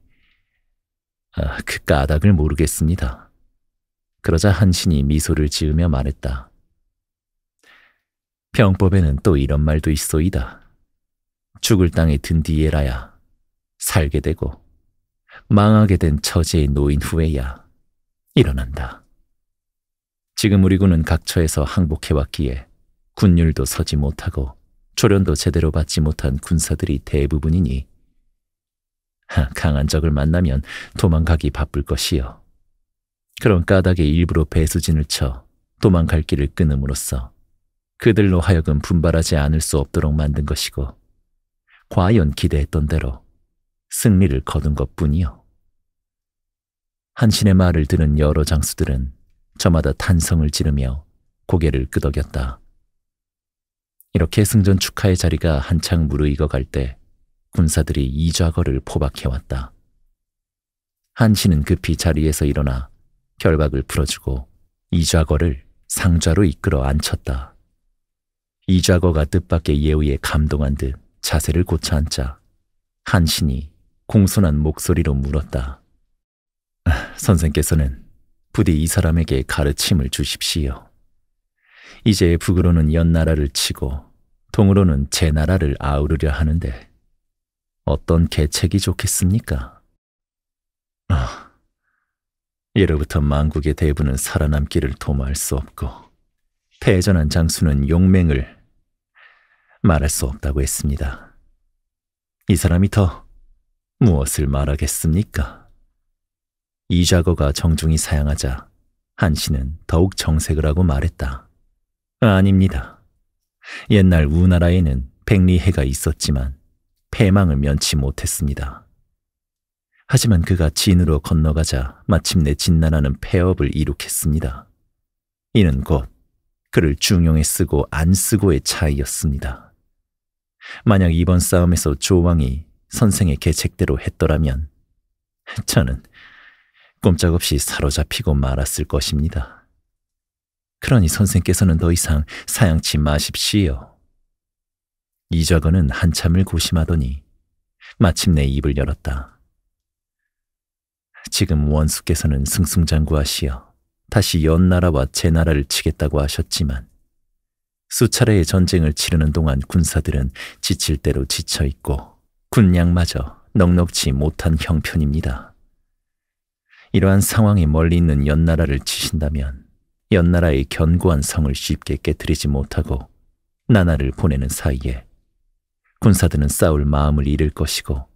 아, 그 까닭을 모르겠습니다. 그러자 한신이 미소를 지으며 말했다. 병법에는 또 이런 말도 있소이다. 죽을 땅에 든 뒤에라야 살게 되고 망하게 된 처지에 놓인 후에야 일어난다. 지금 우리 군은 각처에서 항복해왔기에 군율도 서지 못하고 초련도 제대로 받지 못한 군사들이 대부분이니 강한 적을 만나면 도망가기 바쁠 것이요. 그런 까닭에 일부러 배수진을 쳐 도망갈 길을 끊음으로써 그들로 하여금 분발하지 않을 수 없도록 만든 것이고 과연 기대했던 대로 승리를 거둔 것뿐이요. 한신의 말을 들은 여러 장수들은 저마다 탄성을 지르며 고개를 끄덕였다. 이렇게 승전 축하의 자리가 한창 무르익어 갈때 군사들이 이좌거를 포박해왔다. 한신은 급히 자리에서 일어나 결박을 풀어주고 이좌거를 상좌로 이끌어 앉혔다. 이좌거가 뜻밖의 예우에 감동한 듯 자세를 고쳐 앉자 한신이 공손한 목소리로 물었다. 아, 선생께서는 부디 이 사람에게 가르침을 주십시오. 이제 북으로는 연나라를 치고 통으로는 제 나라를 아우르려 하는데 어떤 계책이 좋겠습니까? 아, 예로부터 망국의 대부는 살아남기를 도모할 수 없고 패전한 장수는 용맹을 말할 수 없다고 했습니다. 이 사람이 더 무엇을 말하겠습니까? 이자거가 정중히 사양하자 한씨는 더욱 정색을 하고 말했다. 아닙니다. 옛날 우나라에는 백리해가 있었지만 패망을 면치 못했습니다. 하지만 그가 진으로 건너가자 마침내 진나라는 폐업을 이룩했습니다. 이는 곧 그를 중용에 쓰고 안 쓰고의 차이였습니다. 만약 이번 싸움에서 조왕이 선생의 계책대로 했더라면 저는 꼼짝없이 사로잡히고 말았을 것입니다. 그러니 선생께서는 더 이상 사양치 마십시오. 이좌건은 한참을 고심하더니 마침내 입을 열었다. 지금 원수께서는 승승장구하시어 다시 연나라와 제나라를 치겠다고 하셨지만 수차례의 전쟁을 치르는 동안 군사들은 지칠 대로 지쳐 있고 군량마저 넉넉지 못한 형편입니다. 이러한 상황에 멀리 있는 연나라를 치신다면 연나라의 견고한 성을 쉽게 깨뜨리지 못하고 나날을 보내는 사이에 군사들은 싸울 마음을 잃을 것이고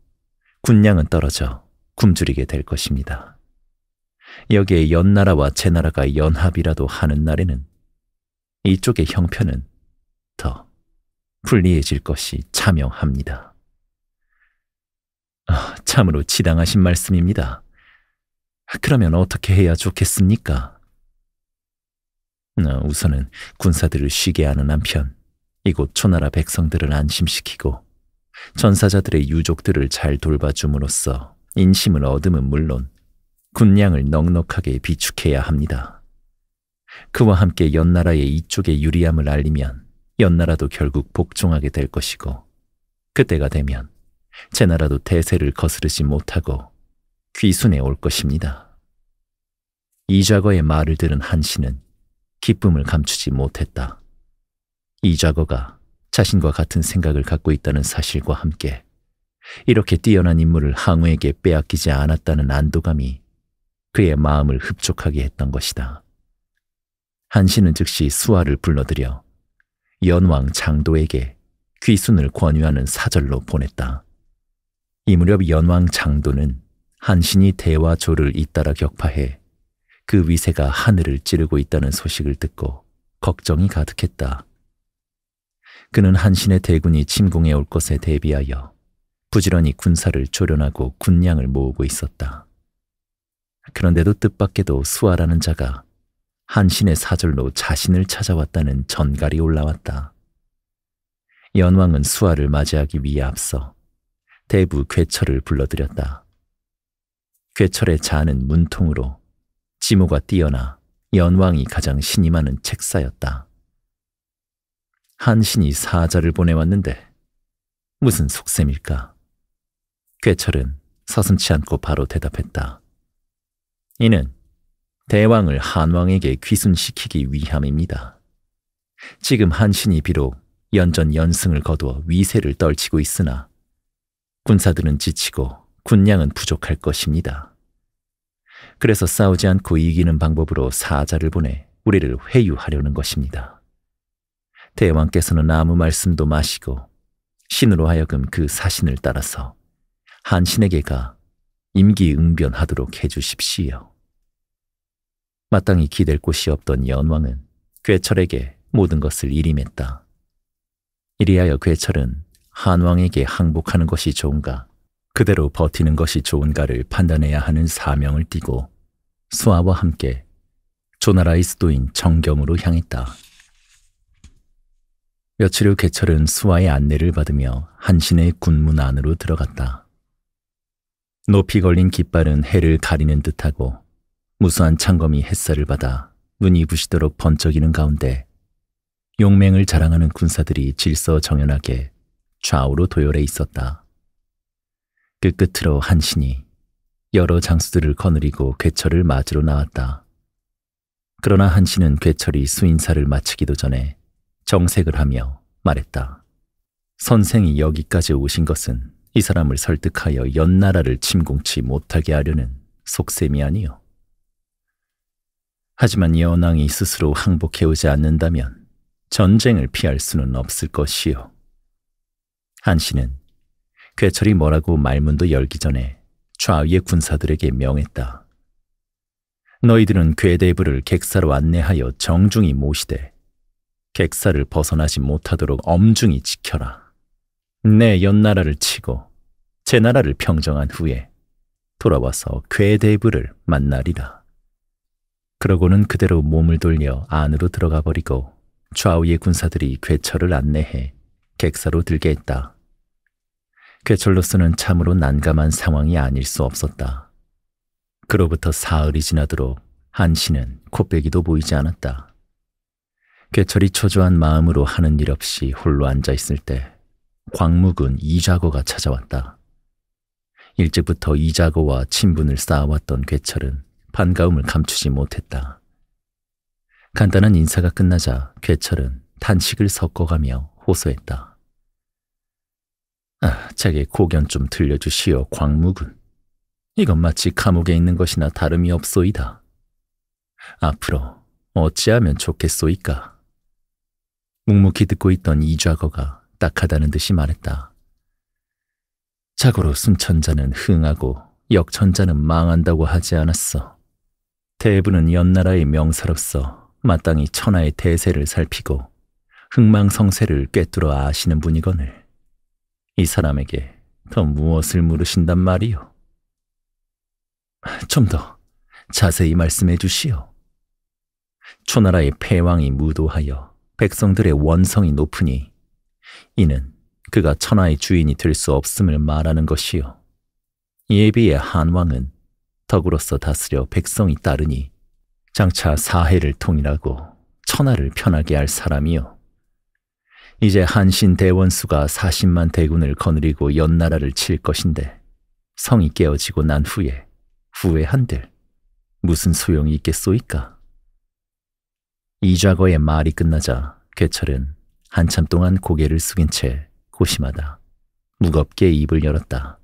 군량은 떨어져 굶주리게 될 것입니다. 여기에 연나라와 제나라가 연합이라도 하는 날에는 이쪽의 형편은 더 불리해질 것이 참명합니다 아, 참으로 지당하신 말씀입니다. 그러면 어떻게 해야 좋겠습니까? 어, 우선은 군사들을 쉬게 하는 한편 이곳 초나라 백성들을 안심시키고 전사자들의 유족들을 잘 돌봐줌으로써 인심을 얻음은 물론 군량을 넉넉하게 비축해야 합니다. 그와 함께 연나라의 이쪽에 유리함을 알리면 연나라도 결국 복종하게 될 것이고 그때가 되면 제 나라도 대세를 거스르지 못하고 귀순해올 것입니다. 이좌거의 말을 들은 한신은 기쁨을 감추지 못했다. 이자거가 자신과 같은 생각을 갖고 있다는 사실과 함께 이렇게 뛰어난 인물을 항우에게 빼앗기지 않았다는 안도감이 그의 마음을 흡족하게 했던 것이다. 한신은 즉시 수아를 불러들여 연왕 장도에게 귀순을 권유하는 사절로 보냈다. 이 무렵 연왕 장도는 한신이 대화조를 잇따라 격파해 그 위세가 하늘을 찌르고 있다는 소식을 듣고 걱정이 가득했다. 그는 한신의 대군이 침공해 올 것에 대비하여 부지런히 군사를 조련하고 군량을 모으고 있었다. 그런데도 뜻밖에도 수아라는 자가 한신의 사절로 자신을 찾아왔다는 전갈이 올라왔다. 연왕은 수아를 맞이하기 위해 앞서 대부 괴철을 불러들였다. 괴철의 자는 문통으로 지모가 뛰어나 연왕이 가장 신이 많은 책사였다. 한신이 사자를 보내왔는데 무슨 속셈일까? 괴철은 서슴치 않고 바로 대답했다. 이는 대왕을 한왕에게 귀순시키기 위함입니다. 지금 한신이 비록 연전 연승을 거두어 위세를 떨치고 있으나 군사들은 지치고 군량은 부족할 것입니다. 그래서 싸우지 않고 이기는 방법으로 사자를 보내 우리를 회유하려는 것입니다. 대왕께서는 아무 말씀도 마시고 신으로 하여금 그 사신을 따라서 한신에게가 임기응변하도록 해주십시오. 마땅히 기댈 곳이 없던 연왕은 괴철에게 모든 것을 일임했다. 이리하여 괴철은 한왕에게 항복하는 것이 좋은가 그대로 버티는 것이 좋은가를 판단해야 하는 사명을 띠고 수아와 함께 조나라의 수도인 정경으로 향했다. 며칠 후 개철은 수아의 안내를 받으며 한신의 군문 안으로 들어갔다. 높이 걸린 깃발은 해를 가리는 듯하고 무수한 창검이 햇살을 받아 눈이 부시도록 번쩍이는 가운데 용맹을 자랑하는 군사들이 질서정연하게 좌우로 도열해 있었다. 그 끝으로 한신이 여러 장수들을 거느리고 괴철을 맞으러 나왔다. 그러나 한씨는 괴철이 수인사를 마치기도 전에 정색을 하며 말했다. 선생이 여기까지 오신 것은 이 사람을 설득하여 연나라를 침공치 못하게 하려는 속셈이 아니요. 하지만 연왕이 스스로 항복해오지 않는다면 전쟁을 피할 수는 없을 것이요. 한씨는 괴철이 뭐라고 말문도 열기 전에 좌의 군사들에게 명했다. 너희들은 괴대부를 객사로 안내하여 정중히 모시되 객사를 벗어나지 못하도록 엄중히 지켜라. 내 연나라를 치고 제 나라를 평정한 후에 돌아와서 괴대부를 만나리라. 그러고는 그대로 몸을 돌려 안으로 들어가 버리고 좌우의 군사들이 괴처를 안내해 객사로 들게 했다. 괴철로서는 참으로 난감한 상황이 아닐 수 없었다. 그로부터 사흘이 지나도록 한씨는 코빼기도 보이지 않았다. 괴철이 초조한 마음으로 하는 일 없이 홀로 앉아 있을 때 광무군 이자거가 찾아왔다. 일찍부터 이자거와 친분을 쌓아왔던 괴철은 반가움을 감추지 못했다. 간단한 인사가 끝나자 괴철은 탄식을 섞어가며 호소했다. 아, 제게 고견 좀 들려주시오, 광무군. 이건 마치 감옥에 있는 것이나 다름이 없소이다. 앞으로 어찌하면 좋겠소이까? 묵묵히 듣고 있던 이좌거가 딱하다는 듯이 말했다. 자고로 순천자는 흥하고 역천자는 망한다고 하지 않았어. 대부는 연나라의 명사로서 마땅히 천하의 대세를 살피고 흥망성세를 꿰뚫어 아시는 분이거늘. 이 사람에게 더 무엇을 물으신단 말이요? 좀더 자세히 말씀해 주시오. 초나라의 패왕이 무도하여 백성들의 원성이 높으니 이는 그가 천하의 주인이 될 수 없음을 말하는 것이요. 이에 비해 한왕은 덕으로서 다스려 백성이 따르니 장차 사해를 통일하고 천하를 편하게 할 사람이요. 이제 한신 대원수가 40만 대군을 거느리고 연나라를 칠 것인데 성이 깨어지고 난 후에 후회한들 무슨 소용이 있겠소이까? 이좌거의 말이 끝나자 괴철은 한참 동안 고개를 숙인 채 고심하다 무겁게 입을 열었다.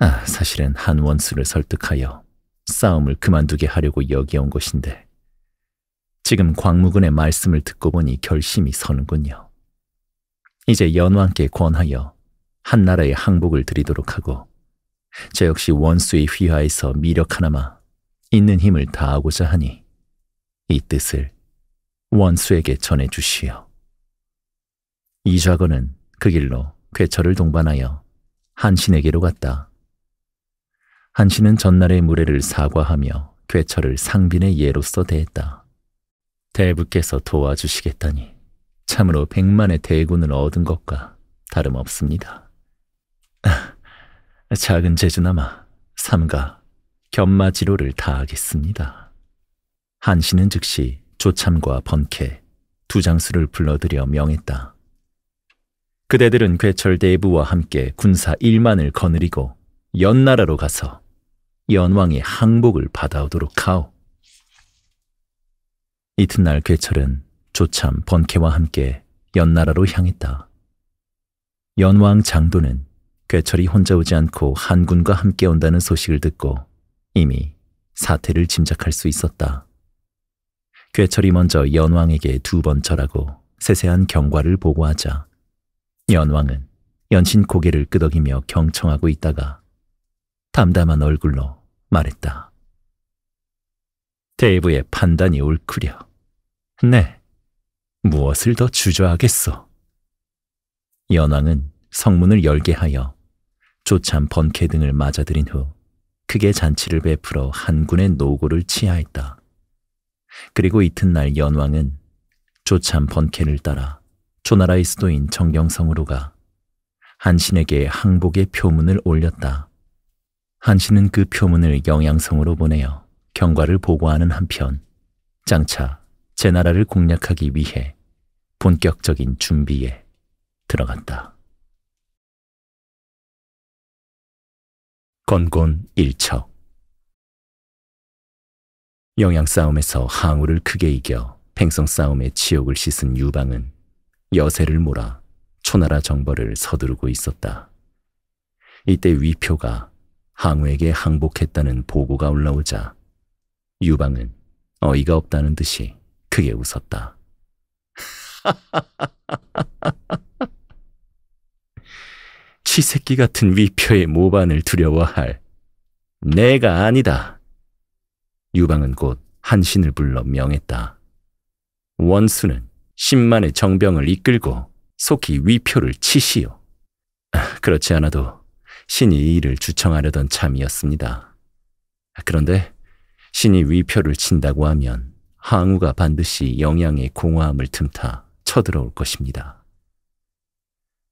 아, 사실은 한 원수를 설득하여 싸움을 그만두게 하려고 여기온 것인데 지금 광무군의 말씀을 듣고 보니 결심이 서는군요. 이제 연왕께 권하여 한나라의 항복을 드리도록 하고 저 역시 원수의 휘하에서 미력 하나마 있는 힘을 다하고자 하니 이 뜻을 원수에게 전해주시오. 이좌건은 그 길로 괴처를 동반하여 한신에게로 갔다. 한신은 전날의 무례를 사과하며 괴처를 상빈의 예로써 대했다. 대부께서 도와주시겠다니 참으로 백만의 대군을 얻은 것과 다름없습니다. 작은 제주나마 삼가 견마지로를 다하겠습니다. 한신은 즉시 조참과 번케 두 장수를 불러들여 명했다. 그대들은 괴철 대부와 함께 군사 1만을 거느리고 연나라로 가서 연왕의 항복을 받아오도록 하오. 이튿날 괴철은 조참 번케와 함께 연나라로 향했다. 연왕 장도는 괴철이 혼자 오지 않고 한군과 함께 온다는 소식을 듣고 이미 사태를 짐작할 수 있었다. 괴철이 먼저 연왕에게 두 번 절하고 세세한 경과를 보고하자 연왕은 연신 고개를 끄덕이며 경청하고 있다가 담담한 얼굴로 말했다. 대부의 판단이 옳구려. 네, 무엇을 더 주저하겠소? 연왕은 성문을 열게 하여 조찬 번개 등을 맞아들인 후 크게 잔치를 베풀어 한군의 노고를 치하했다. 그리고 이튿날 연왕은 조찬 번개를 따라 조나라의 수도인 정경성으로 가 한신에게 항복의 표문을 올렸다. 한신은 그 표문을 영양성으로 보내어 경과를 보고하는 한편 장차 제 나라를 공략하기 위해 본격적인 준비에 들어간다. 건곤 일척 영양 싸움에서 항우를 크게 이겨 팽성 싸움의 치욕을 씻은 유방은 여세를 몰아 초나라 정벌을 서두르고 있었다. 이때 위표가 항우에게 항복했다는 보고가 올라오자 유방은 어이가 없다는 듯이 크게 웃었다. 치새끼 같은 위표의 모반을 두려워할 내가 아니다. 유방은 곧 한신을 불러 명했다. 원수는 10만의 정병을 이끌고 속히 위표를 치시오. 그렇지 않아도 신이 이 일을 주청하려던 참이었습니다. 그런데 신이 위표를 친다고 하면 항우가 반드시 영양의 공허함을 틈타 쳐들어올 것입니다.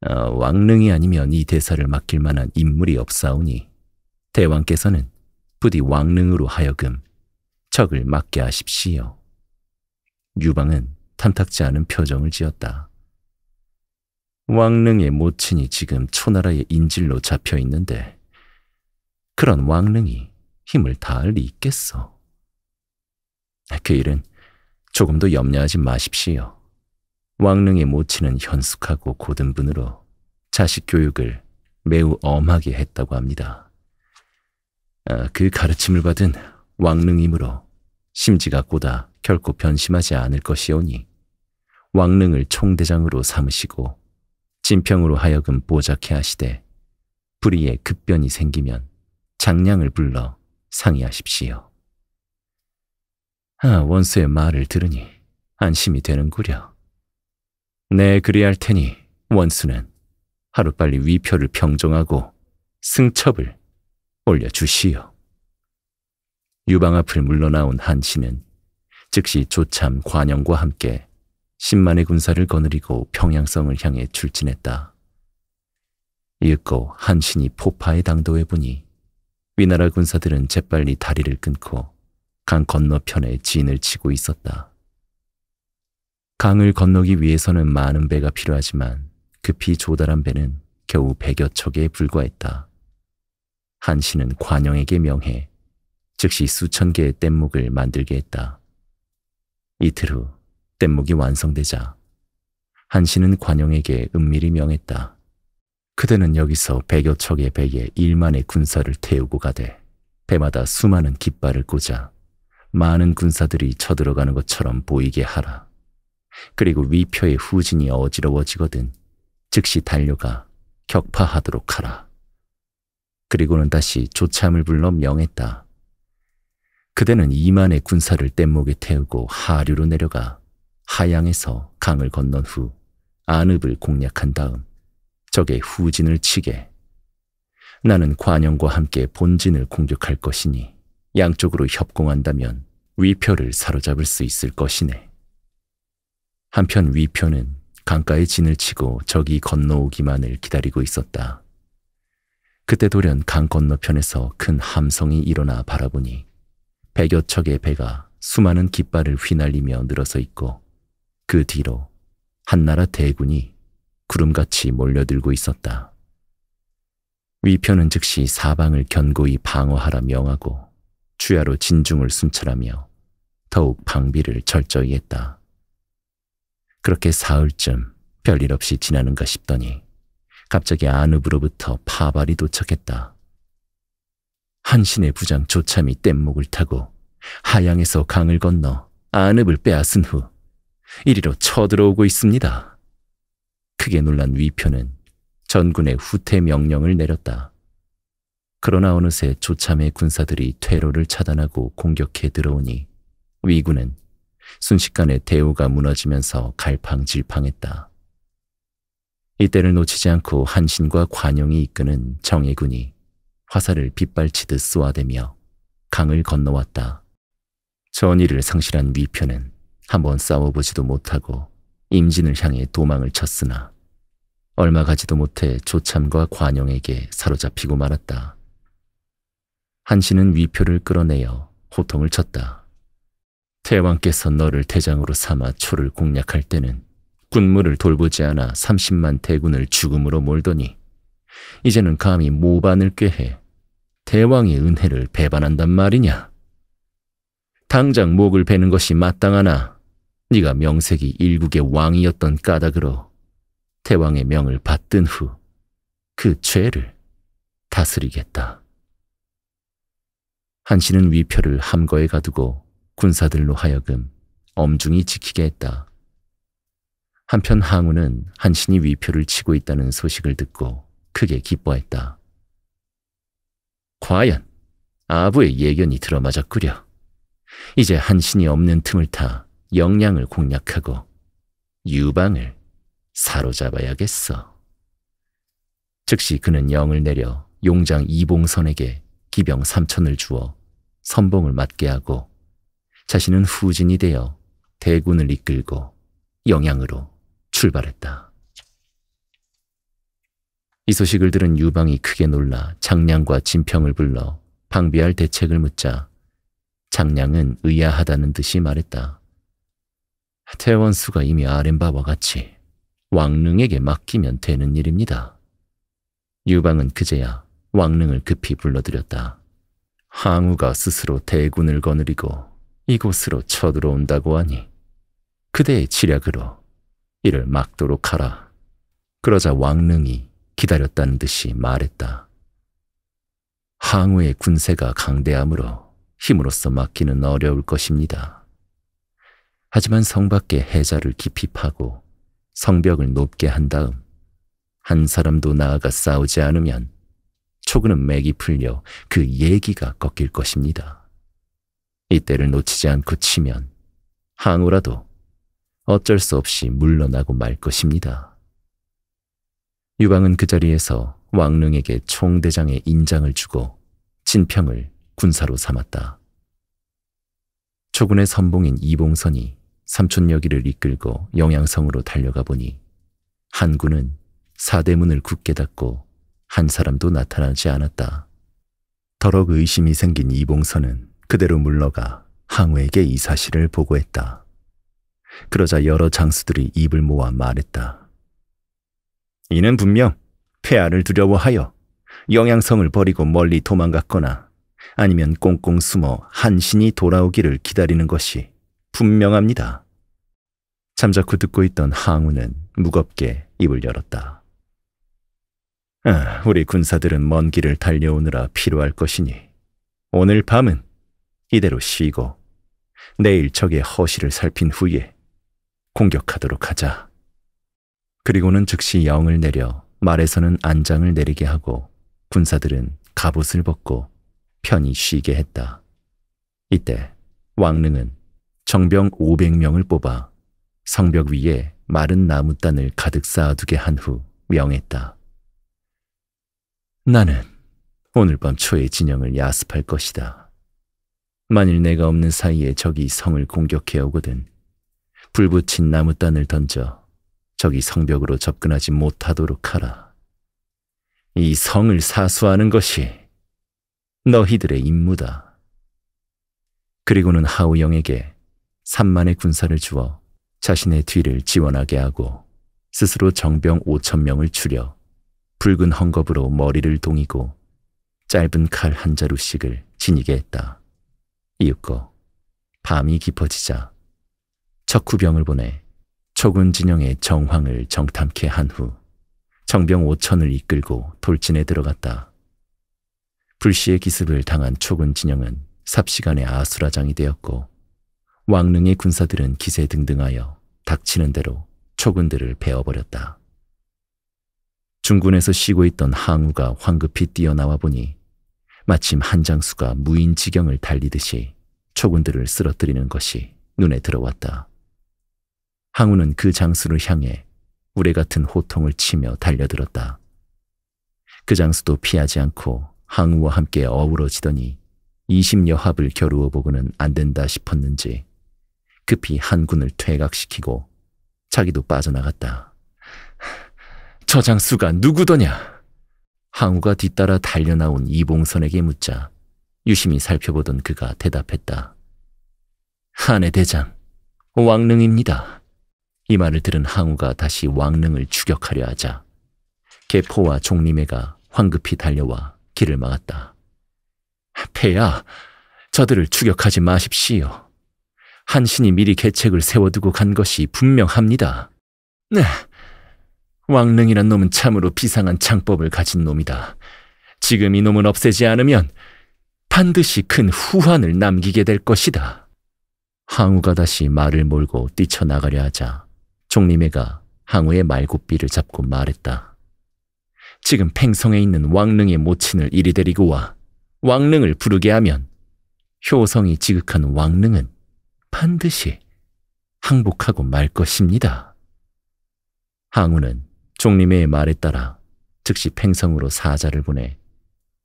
아, 왕릉이 아니면 이 대사를 맡길 만한 인물이 없사오니 대왕께서는 부디 왕릉으로 하여금 적을 맡게 하십시오. 유방은 탐탁지 않은 표정을 지었다. 왕릉의 모친이 지금 초나라의 인질로 잡혀 있는데 그런 왕릉이 힘을 다할 리 있겠어. 그 일은 조금도 염려하지 마십시오. 왕릉에 모치는 현숙하고 고든 분으로 자식 교육을 매우 엄하게 했다고 합니다. 아, 그 가르침을 받은 왕릉이므로 심지가 고다 결코 변심하지 않을 것이오니 왕릉을 총대장으로 삼으시고 진평으로 하여금 보작해 하시되 불의에 급변이 생기면 장량을 불러 상의하십시오. 아, 원수의 말을 들으니 안심이 되는구려. 내 네, 그리할 테니 원수는 하루빨리 위표를 평정하고 승첩을 올려주시오. 유방 앞을 물러나온 한씨는 즉시 조참 관영과 함께 10만의 군사를 거느리고 평양성을 향해 출진했다. 이윽고 한신이 포파의 당도해 보니 위나라 군사들은 재빨리 다리를 끊고 강 건너편에 진을 치고 있었다. 강을 건너기 위해서는 많은 배가 필요하지만 급히 조달한 배는 겨우 백여 척에 불과했다. 한신은 관영에게 명해 즉시 수천 개의 뗏목을 만들게 했다. 이틀 후 뗏목이 완성되자 한신은 관영에게 은밀히 명했다. 그대는 여기서 백여 척의 배에 일만의 군사를 태우고 가되 배마다 수많은 깃발을 꽂아 많은 군사들이 쳐들어가는 것처럼 보이게 하라. 그리고 위표의 후진이 어지러워지거든 즉시 달려가 격파하도록 하라. 그리고는 다시 조참을 불러 명했다. 그대는 이만의 군사를 뗏목에 태우고 하류로 내려가 하양에서 강을 건넌 후 안읍을 공략한 다음 적의 후진을 치게. 나는 관영과 함께 본진을 공격할 것이니 양쪽으로 협공한다면 위표를 사로잡을 수 있을 것이네. 한편 위표는 강가에 진을 치고 적이 건너오기만을 기다리고 있었다. 그때 돌연 강 건너편에서 큰 함성이 일어나 바라보니 백여 척의 배가 수많은 깃발을 휘날리며 늘어서 있고 그 뒤로 한나라 대군이 구름같이 몰려들고 있었다. 위표는 즉시 사방을 견고히 방어하라 명하고 주야로 진중을 순찰하며 더욱 방비를 철저히 했다. 그렇게 사흘쯤 별일 없이 지나는가 싶더니 갑자기 안읍으로부터 파발이 도착했다. 한신의 부장 조참이 뗏목을 타고 하양에서 강을 건너 안읍을 빼앗은 후 이리로 쳐들어오고 있습니다. 크게 놀란 위표는 전군의 후퇴 명령을 내렸다. 그러나 어느새 조참의 군사들이 퇴로를 차단하고 공격해 들어오니 위군은 순식간에 대우가 무너지면서 갈팡질팡했다. 이때를 놓치지 않고 한신과 관용이 이끄는 정예군이 화살을 빗발치듯 쏘아대며 강을 건너왔다. 전의를 상실한 위편은 한번 싸워보지도 못하고 임진을 향해 도망을 쳤으나 얼마 가지도 못해 조참과 관용에게 사로잡히고 말았다. 한신은 위표를 끌어내어 호통을 쳤다. 태왕께서 너를 대장으로 삼아 초를 공략할 때는 군무를 돌보지 않아 30만 대군을 죽음으로 몰더니 이제는 감히 모반을 꾀해 대왕의 은혜를 배반한단 말이냐. 당장 목을 베는 것이 마땅하나 네가 명색이 일국의 왕이었던 까닭으로 대왕의 명을 받든 후 그 죄를 다스리겠다. 한신은 위표를 함거에 가두고 군사들로 하여금 엄중히 지키게 했다. 한편 항우는 한신이 위표를 치고 있다는 소식을 듣고 크게 기뻐했다. 과연 아부의 예견이 들어맞았구려. 이제 한신이 없는 틈을 타 영양을 공략하고 유방을 사로잡아야겠어. 즉시 그는 영을 내려 용장 이봉선에게 기병 3천을 주어 선봉을 맡게 하고 자신은 후진이 되어 대군을 이끌고 영양으로 출발했다. 이 소식을 들은 유방이 크게 놀라 장량과 진평을 불러 방비할 대책을 묻자 장량은 의아하다는 듯이 말했다. 태원수가 이미 아랜 바와 같이 왕릉에게 맡기면 되는 일입니다. 유방은 그제야 왕릉을 급히 불러들였다. 항우가 스스로 대군을 거느리고 이곳으로 쳐들어온다고 하니 그대의 지략으로 이를 막도록 하라. 그러자 왕릉이 기다렸다는 듯이 말했다. 항우의 군세가 강대함으로 힘으로써 막기는 어려울 것입니다. 하지만 성 밖에 해자를 깊이 파고 성벽을 높게 한 다음 한 사람도 나아가 싸우지 않으면 초근은 맥이 풀려 그 얘기가 꺾일 것입니다. 이때를 놓치지 않고 치면 항우라도 어쩔 수 없이 물러나고 말 것입니다. 유방은 그 자리에서 왕릉에게 총대장의 인장을 주고 진평을 군사로 삼았다. 초군의 선봉인 이봉선이 삼촌여기를 이끌고 영양성으로 달려가 보니 한군은 사대문을 굳게 닫고 한 사람도 나타나지 않았다. 더럭 의심이 생긴 이봉선은 그대로 물러가 항우에게 이 사실을 보고했다. 그러자 여러 장수들이 입을 모아 말했다. 이는 분명 폐하를 두려워하여 영양성을 버리고 멀리 도망갔거나 아니면 꽁꽁 숨어 한신이 돌아오기를 기다리는 것이 분명합니다. 잠자코 듣고 있던 항우는 무겁게 입을 열었다. 아, 우리 군사들은 먼 길을 달려오느라 필요할 것이니 오늘 밤은 이대로 쉬고 내일 적의 허실을 살핀 후에 공격하도록 하자. 그리고는 즉시 영을 내려 말에서는 안장을 내리게 하고 군사들은 갑옷을 벗고 편히 쉬게 했다. 이때 왕릉은 정병 500명을 뽑아 성벽 위에 마른 나무단을 가득 쌓아두게 한 후 명했다. 나는 오늘 밤 초에 진영을 야습할 것이다. 만일 내가 없는 사이에 적이 성을 공격해 오거든 불붙인 나무단을 던져 적이 성벽으로 접근하지 못하도록 하라. 이 성을 사수하는 것이 너희들의 임무다. 그리고는 하우영에게 산만의 군사를 주어 자신의 뒤를 지원하게 하고 스스로 정병 5천 명을 추려 붉은 헝겊으로 머리를 동이고 짧은 칼 한 자루씩을 지니게 했다. 이윽고 밤이 깊어지자 척후병을 보내 초군 진영의 정황을 정탐케 한 후 정병 오천을 이끌고 돌진에 들어갔다. 불씨의 기습을 당한 초군 진영은 삽시간에 아수라장이 되었고 왕릉의 군사들은 기세 등등하여 닥치는 대로 초군들을 베어버렸다. 중군에서 쉬고 있던 항우가 황급히 뛰어나와 보니 마침 한장수가 무인지경을 달리듯이 초군들을 쓰러뜨리는 것이 눈에 들어왔다. 항우는 그 장수를 향해 우레 같은 호통을 치며 달려들었다. 그 장수도 피하지 않고 항우와 함께 어우러지더니 20여 합을 겨루어 보고는 안 된다 싶었는지 급히 한 군을 퇴각시키고 자기도 빠져나갔다. 저장수가 누구더냐? 항우가 뒤따라 달려나온 이봉선에게 묻자 유심히 살펴보던 그가 대답했다. 한의 대장, 왕릉입니다. 이 말을 들은 항우가 다시 왕릉을 추격하려 하자 개포와 종림애가 황급히 달려와 길을 막았다. 폐야, 저들을 추격하지 마십시오. 한신이 미리 계책을 세워두고 간 것이 분명합니다. 네, 왕릉이란 놈은 참으로 비상한 창법을 가진 놈이다. 지금 이놈을 없애지 않으면 반드시 큰 후환을 남기게 될 것이다. 항우가 다시 말을 몰고 뛰쳐나가려 하자 종림애가 항우의 말굽비를 잡고 말했다. 지금 팽성에 있는 왕릉의 모친을 이리 데리고 와 왕릉을 부르게 하면 효성이 지극한 왕릉은 반드시 항복하고 말 것입니다. 항우는 종림의 말에 따라 즉시 팽성으로 사자를 보내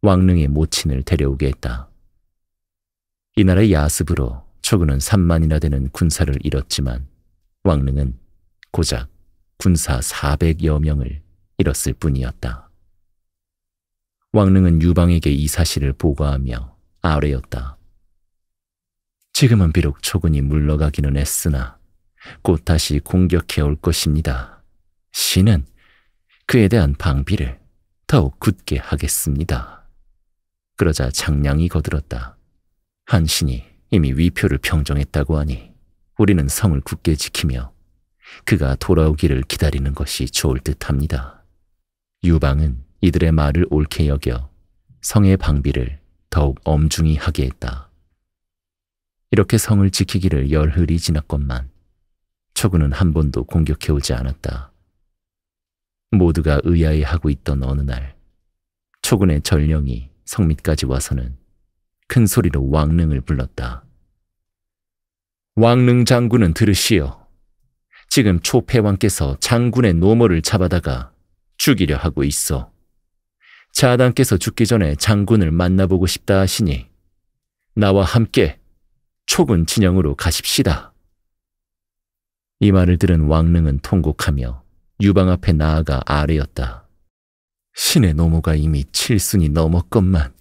왕릉의 모친을 데려오게 했다. 이 나라의 야습으로 초근은 3만이나 되는 군사를 잃었지만 왕릉은 고작 군사 400여 명을 잃었을 뿐이었다. 왕릉은 유방에게 이 사실을 보고하며 아뢰었다. 지금은 비록 초근이 물러가기는 했으나 곧 다시 공격해 올 것입니다. 신은 그에 대한 방비를 더욱 굳게 하겠습니다. 그러자 장량이 거들었다. 한신이 이미 위표를 평정했다고 하니 우리는 성을 굳게 지키며 그가 돌아오기를 기다리는 것이 좋을 듯합니다. 유방은 이들의 말을 옳게 여겨 성의 방비를 더욱 엄중히 하게 했다. 이렇게 성을 지키기를 열흘이 지났건만 초군는한 번도 공격해오지 않았다. 모두가 의아해하고 있던 어느 날 초군의 전령이 성밑까지 와서는 큰 소리로 왕릉을 불렀다. 왕릉 장군은 들으시오. 지금 초패왕께서 장군의 노모를 잡아다가 죽이려 하고 있어. 자당께서 죽기 전에 장군을 만나보고 싶다 하시니 나와 함께 초군 진영으로 가십시다. 이 말을 들은 왕릉은 통곡하며 유방 앞에 나아가 아래였다. 신의 노모가 이미 칠순이 넘었건만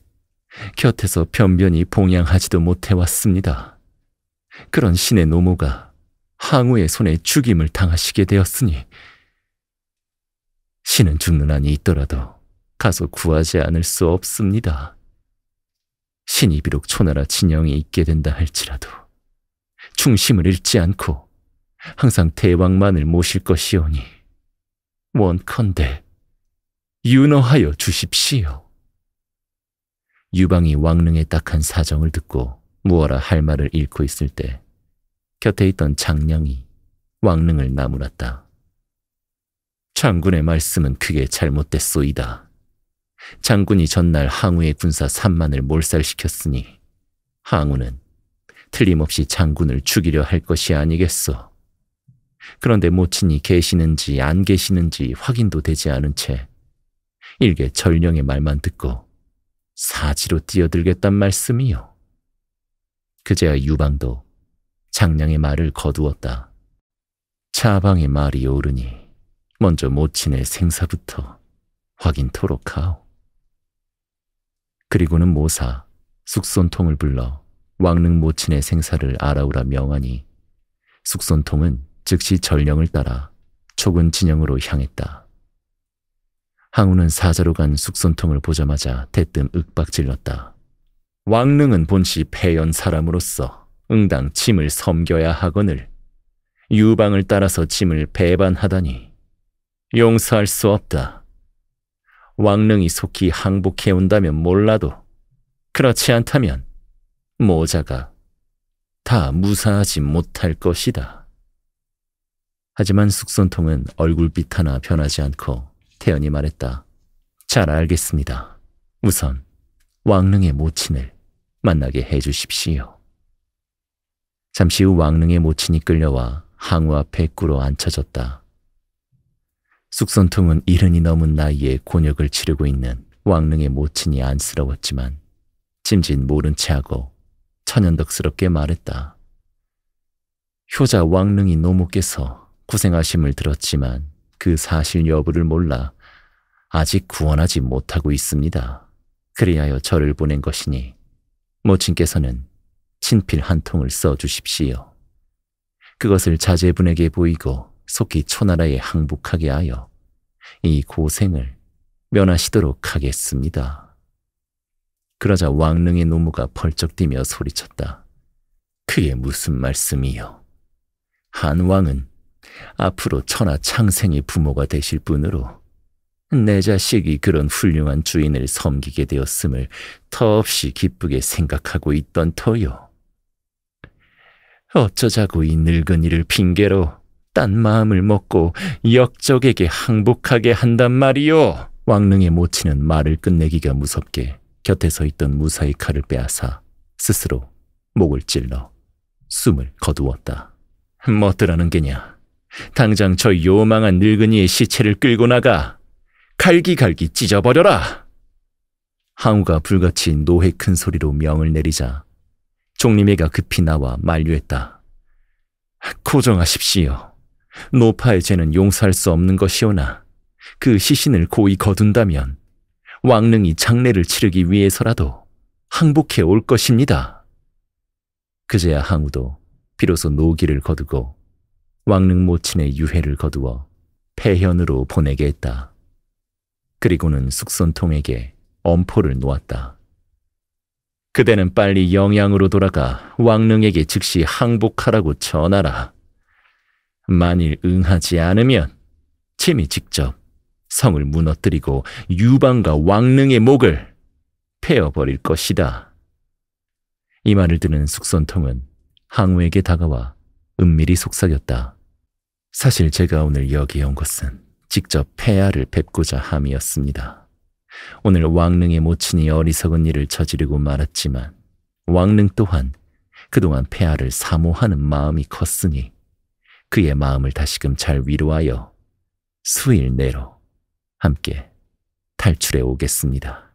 곁에서 변변히 봉양하지도 못해왔습니다. 그런 신의 노모가 항우의 손에 죽임을 당하시게 되었으니 신은 죽는 한이 있더라도 가서 구하지 않을 수 없습니다. 신이 비록 초나라 진영에 있게 된다 할지라도 중심을 잃지 않고 항상 대왕만을 모실 것이오니 원컨대 윤허하여 주십시오. 유방이 왕릉의 딱한 사정을 듣고 무어라 할 말을 잃고 있을 때 곁에 있던 장량이 왕릉을 나무랐다. 장군의 말씀은 크게 잘못됐소이다. 장군이 전날 항우의 군사 3만을 몰살시켰으니 항우는 틀림없이 장군을 죽이려 할 것이 아니겠소. 그런데 모친이 계시는지 안 계시는지 확인도 되지 않은 채 일개 전령의 말만 듣고 사지로 뛰어들겠단 말씀이요. 그제야 유방도 장량의 말을 거두었다. 차방의 말이 오르니 먼저 모친의 생사부터 확인토록 하오. 그리고는 모사 숙손통을 불러 왕릉 모친의 생사를 알아오라 명하니 숙손통은 즉시 전령을 따라 초군 진영으로 향했다. 항우는 사자로 간 숙손통을 보자마자 대뜸 윽박질렀다. 왕릉은 본시 폐연 사람으로서 응당 짐을 섬겨야 하거늘 유방을 따라서 짐을 배반하다니 용서할 수 없다. 왕릉이 속히 항복해온다면 몰라도 그렇지 않다면 모자가 다 무사하지 못할 것이다. 하지만 숙손통은 얼굴빛 하나 변하지 않고 태연이 말했다. 잘 알겠습니다. 우선 왕릉의 모친을 만나게 해주십시오. 잠시 후 왕릉의 모친이 끌려와 항우 앞에 꿇어 앉혀졌다. 숙선통은 이른이 넘은 나이에 곤욕을 치르고 있는 왕릉의 모친이 안쓰러웠지만 짐진 모른 체하고 천연덕스럽게 말했다. 효자 왕릉이 노모께서 고생하심을 들었지만 그 사실 여부를 몰라 아직 구원하지 못하고 있습니다. 그리하여 저를 보낸 것이니 모친께서는 친필 한 통을 써주십시오. 그것을 자제분에게 보이고 속히 초나라에 항복하게 하여 이 고생을 면하시도록 하겠습니다. 그러자 왕릉의 노무가 펄쩍 뛰며 소리쳤다. 그의 무슨 말씀이요? 한왕은 앞으로 천하창생의 부모가 되실 분으로 내 자식이 그런 훌륭한 주인을 섬기게 되었음을 더없이 기쁘게 생각하고 있던 터요. 어쩌자고 이 늙은이를 핑계로 딴 마음을 먹고 역적에게 항복하게 한단 말이요. 왕릉의 모치는 말을 끝내기가 무섭게 곁에 서 있던 무사히 칼을 빼앗아 스스로 목을 찔러 숨을 거두었다. 뭐들라는 게냐. 당장 저 요망한 늙은이의 시체를 끌고 나가 갈기갈기 찢어버려라. 항우가 불같이 노해 큰 소리로 명을 내리자 종림이가 급히 나와 만류했다. 고정하십시오. 노파의 죄는 용서할 수 없는 것이오나 그 시신을 고이 거둔다면 왕릉이 장례를 치르기 위해서라도 항복해 올 것입니다. 그제야 항우도 비로소 노기를 거두고 왕릉 모친의 유해를 거두어 폐현으로 보내게 했다. 그리고는 숙손통에게 엄포를 놓았다. 그대는 빨리 영양으로 돌아가 왕릉에게 즉시 항복하라고 전하라. 만일 응하지 않으면 침이 직접 성을 무너뜨리고 유방과 왕릉의 목을 패어버릴 것이다. 이 말을 듣는 숙선통은 항우에게 다가와 은밀히 속삭였다. 사실 제가 오늘 여기에 온 것은 직접 폐하를 뵙고자 함이었습니다. 오늘 왕릉의 모친이 어리석은 일을 저지르고 말았지만 왕릉 또한 그동안 폐하를 사모하는 마음이 컸으니 그의 마음을 다시금 잘 위로하여 수일 내로 함께 탈출해 오겠습니다.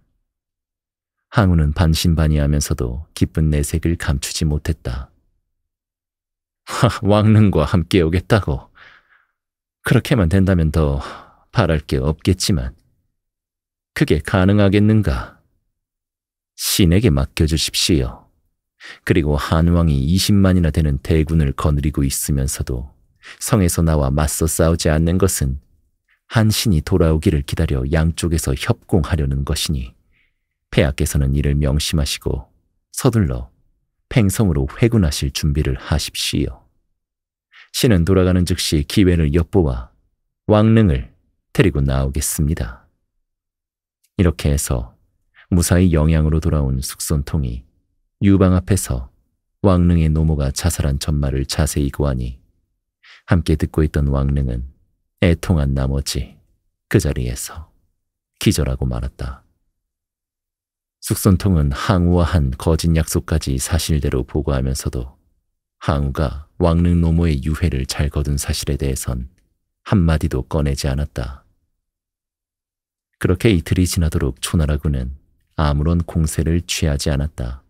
항우는 반신반의하면서도 기쁜 내색을 감추지 못했다. 하, 왕릉과 함께 오겠다고. 그렇게만 된다면 더 바랄 게 없겠지만 그게 가능하겠는가? 신에게 맡겨주십시오. 그리고 한왕이 20만이나 되는 대군을 거느리고 있으면서도 성에서 나와 맞서 싸우지 않는 것은 한신이 돌아오기를 기다려 양쪽에서 협공하려는 것이니 폐하께서는 이를 명심하시고 서둘러 팽성으로 회군하실 준비를 하십시오. 신은 돌아가는 즉시 기회를 엿보아 왕릉을 데리고 나오겠습니다. 이렇게 해서 무사히 영양으로 돌아온 숙손통이 유방 앞에서 왕릉의 노모가 자살한 전말을 자세히 고하니 함께 듣고 있던 왕릉은 애통한 나머지 그 자리에서 기절하고 말았다. 숙손통은 항우와한 거짓 약속까지 사실대로 보고하면서도 항우가 왕릉 노모의 유해를 잘 거둔 사실에 대해선 한마디도 꺼내지 않았다. 그렇게 이틀이 지나도록 초나라군은 아무런 공세를 취하지 않았다.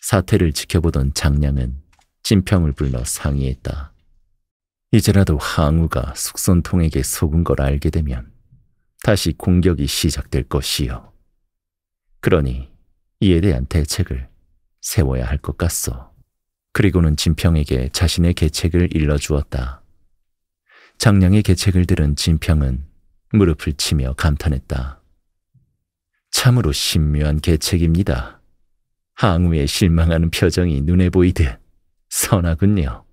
사태를 지켜보던 장량은 진평을 불러 상의했다. 이제라도 항우가 숙선통에게 속은 걸 알게 되면 다시 공격이 시작될 것이요. 그러니 이에 대한 대책을 세워야 할 것 같소. 그리고는 진평에게 자신의 계책을 일러주었다. 장량의 계책을 들은 진평은 무릎을 치며 감탄했다. 참으로 신묘한 계책입니다. 항우의 실망하는 표정이 눈에 보이듯 선하군요.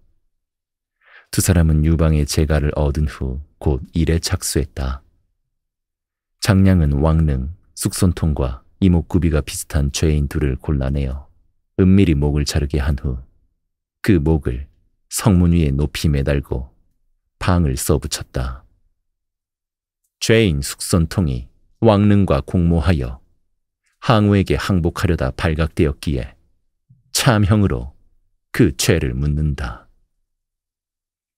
두 사람은 유방의 재가를 얻은 후 곧 일에 착수했다. 장량은 왕릉, 쑥손통과 이목구비가 비슷한 죄인 둘을 골라내어 은밀히 목을 자르게 한후 그 목을 성문 위에 높이 매달고 방을 써붙였다. 죄인 숙선통이 왕릉과 공모하여 항우에게 항복하려다 발각되었기에 참형으로 그 죄를 묻는다.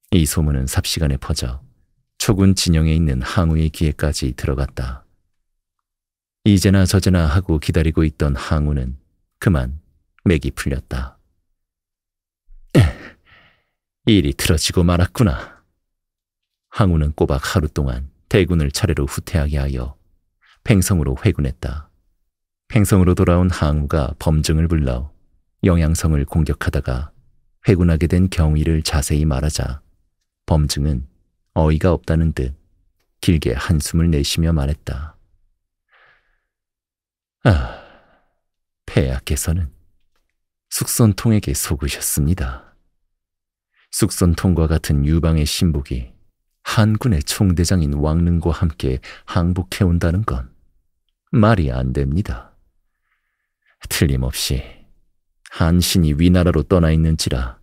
이 소문은 삽시간에 퍼져 초군 진영에 있는 항우의 귀에까지 들어갔다. 이제나 저제나 하고 기다리고 있던 항우는 그만 맥이 풀렸다. 일이 틀어지고 말았구나. 항우는 꼬박 하루 동안 대군을 차례로 후퇴하게 하여 팽성으로 회군했다. 팽성으로 돌아온 항우가 범증을 불러 영양성을 공격하다가 회군하게 된 경위를 자세히 말하자 범증은 어이가 없다는 듯 길게 한숨을 내쉬며 말했다. 아, 폐하께서는 숙선통에게 속으셨습니다. 숙선통과 같은 유방의 신복이 한군의 총대장인 왕릉과 함께 항복해온다는 건 말이 안 됩니다. 틀림없이 한신이 위나라로 떠나 있는지라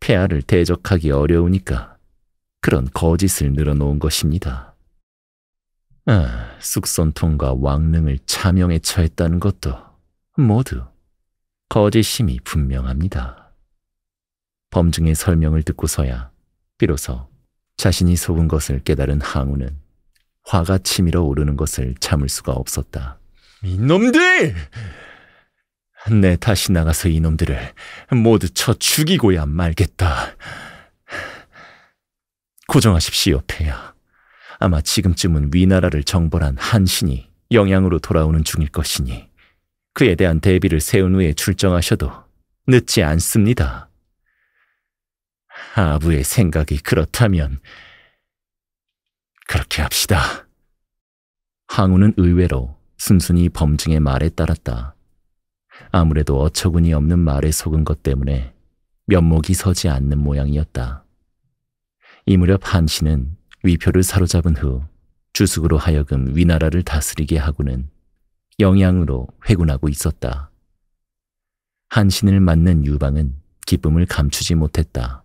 폐하를 대적하기 어려우니까 그런 거짓을 늘어놓은 것입니다. 아, 숙선통과 왕릉을 차명에 처했다는 것도 모두 거짓심이 분명합니다. 범증의 설명을 듣고서야 비로소 자신이 속은 것을 깨달은 항우는 화가 치밀어 오르는 것을 참을 수가 없었다. 이놈들! 내 다시 나가서 이놈들을 모두 쳐 죽이고야 말겠다. 고정하십시오, 폐야. 아마 지금쯤은 위나라를 정벌한 한신이 영양으로 돌아오는 중일 것이니 그에 대한 대비를 세운 후에 출정하셔도 늦지 않습니다. 아부의 생각이 그렇다면 그렇게 합시다. 항우는 의외로 순순히 범증의 말에 따랐다. 아무래도 어처구니 없는 말에 속은 것 때문에 면목이 서지 않는 모양이었다. 이 무렵 한 씨는 위표를 사로잡은 후 주숙으로 하여금 위나라를 다스리게 하고는 영향으로 회군하고 있었다. 한신을 맞는 유방은 기쁨을 감추지 못했다.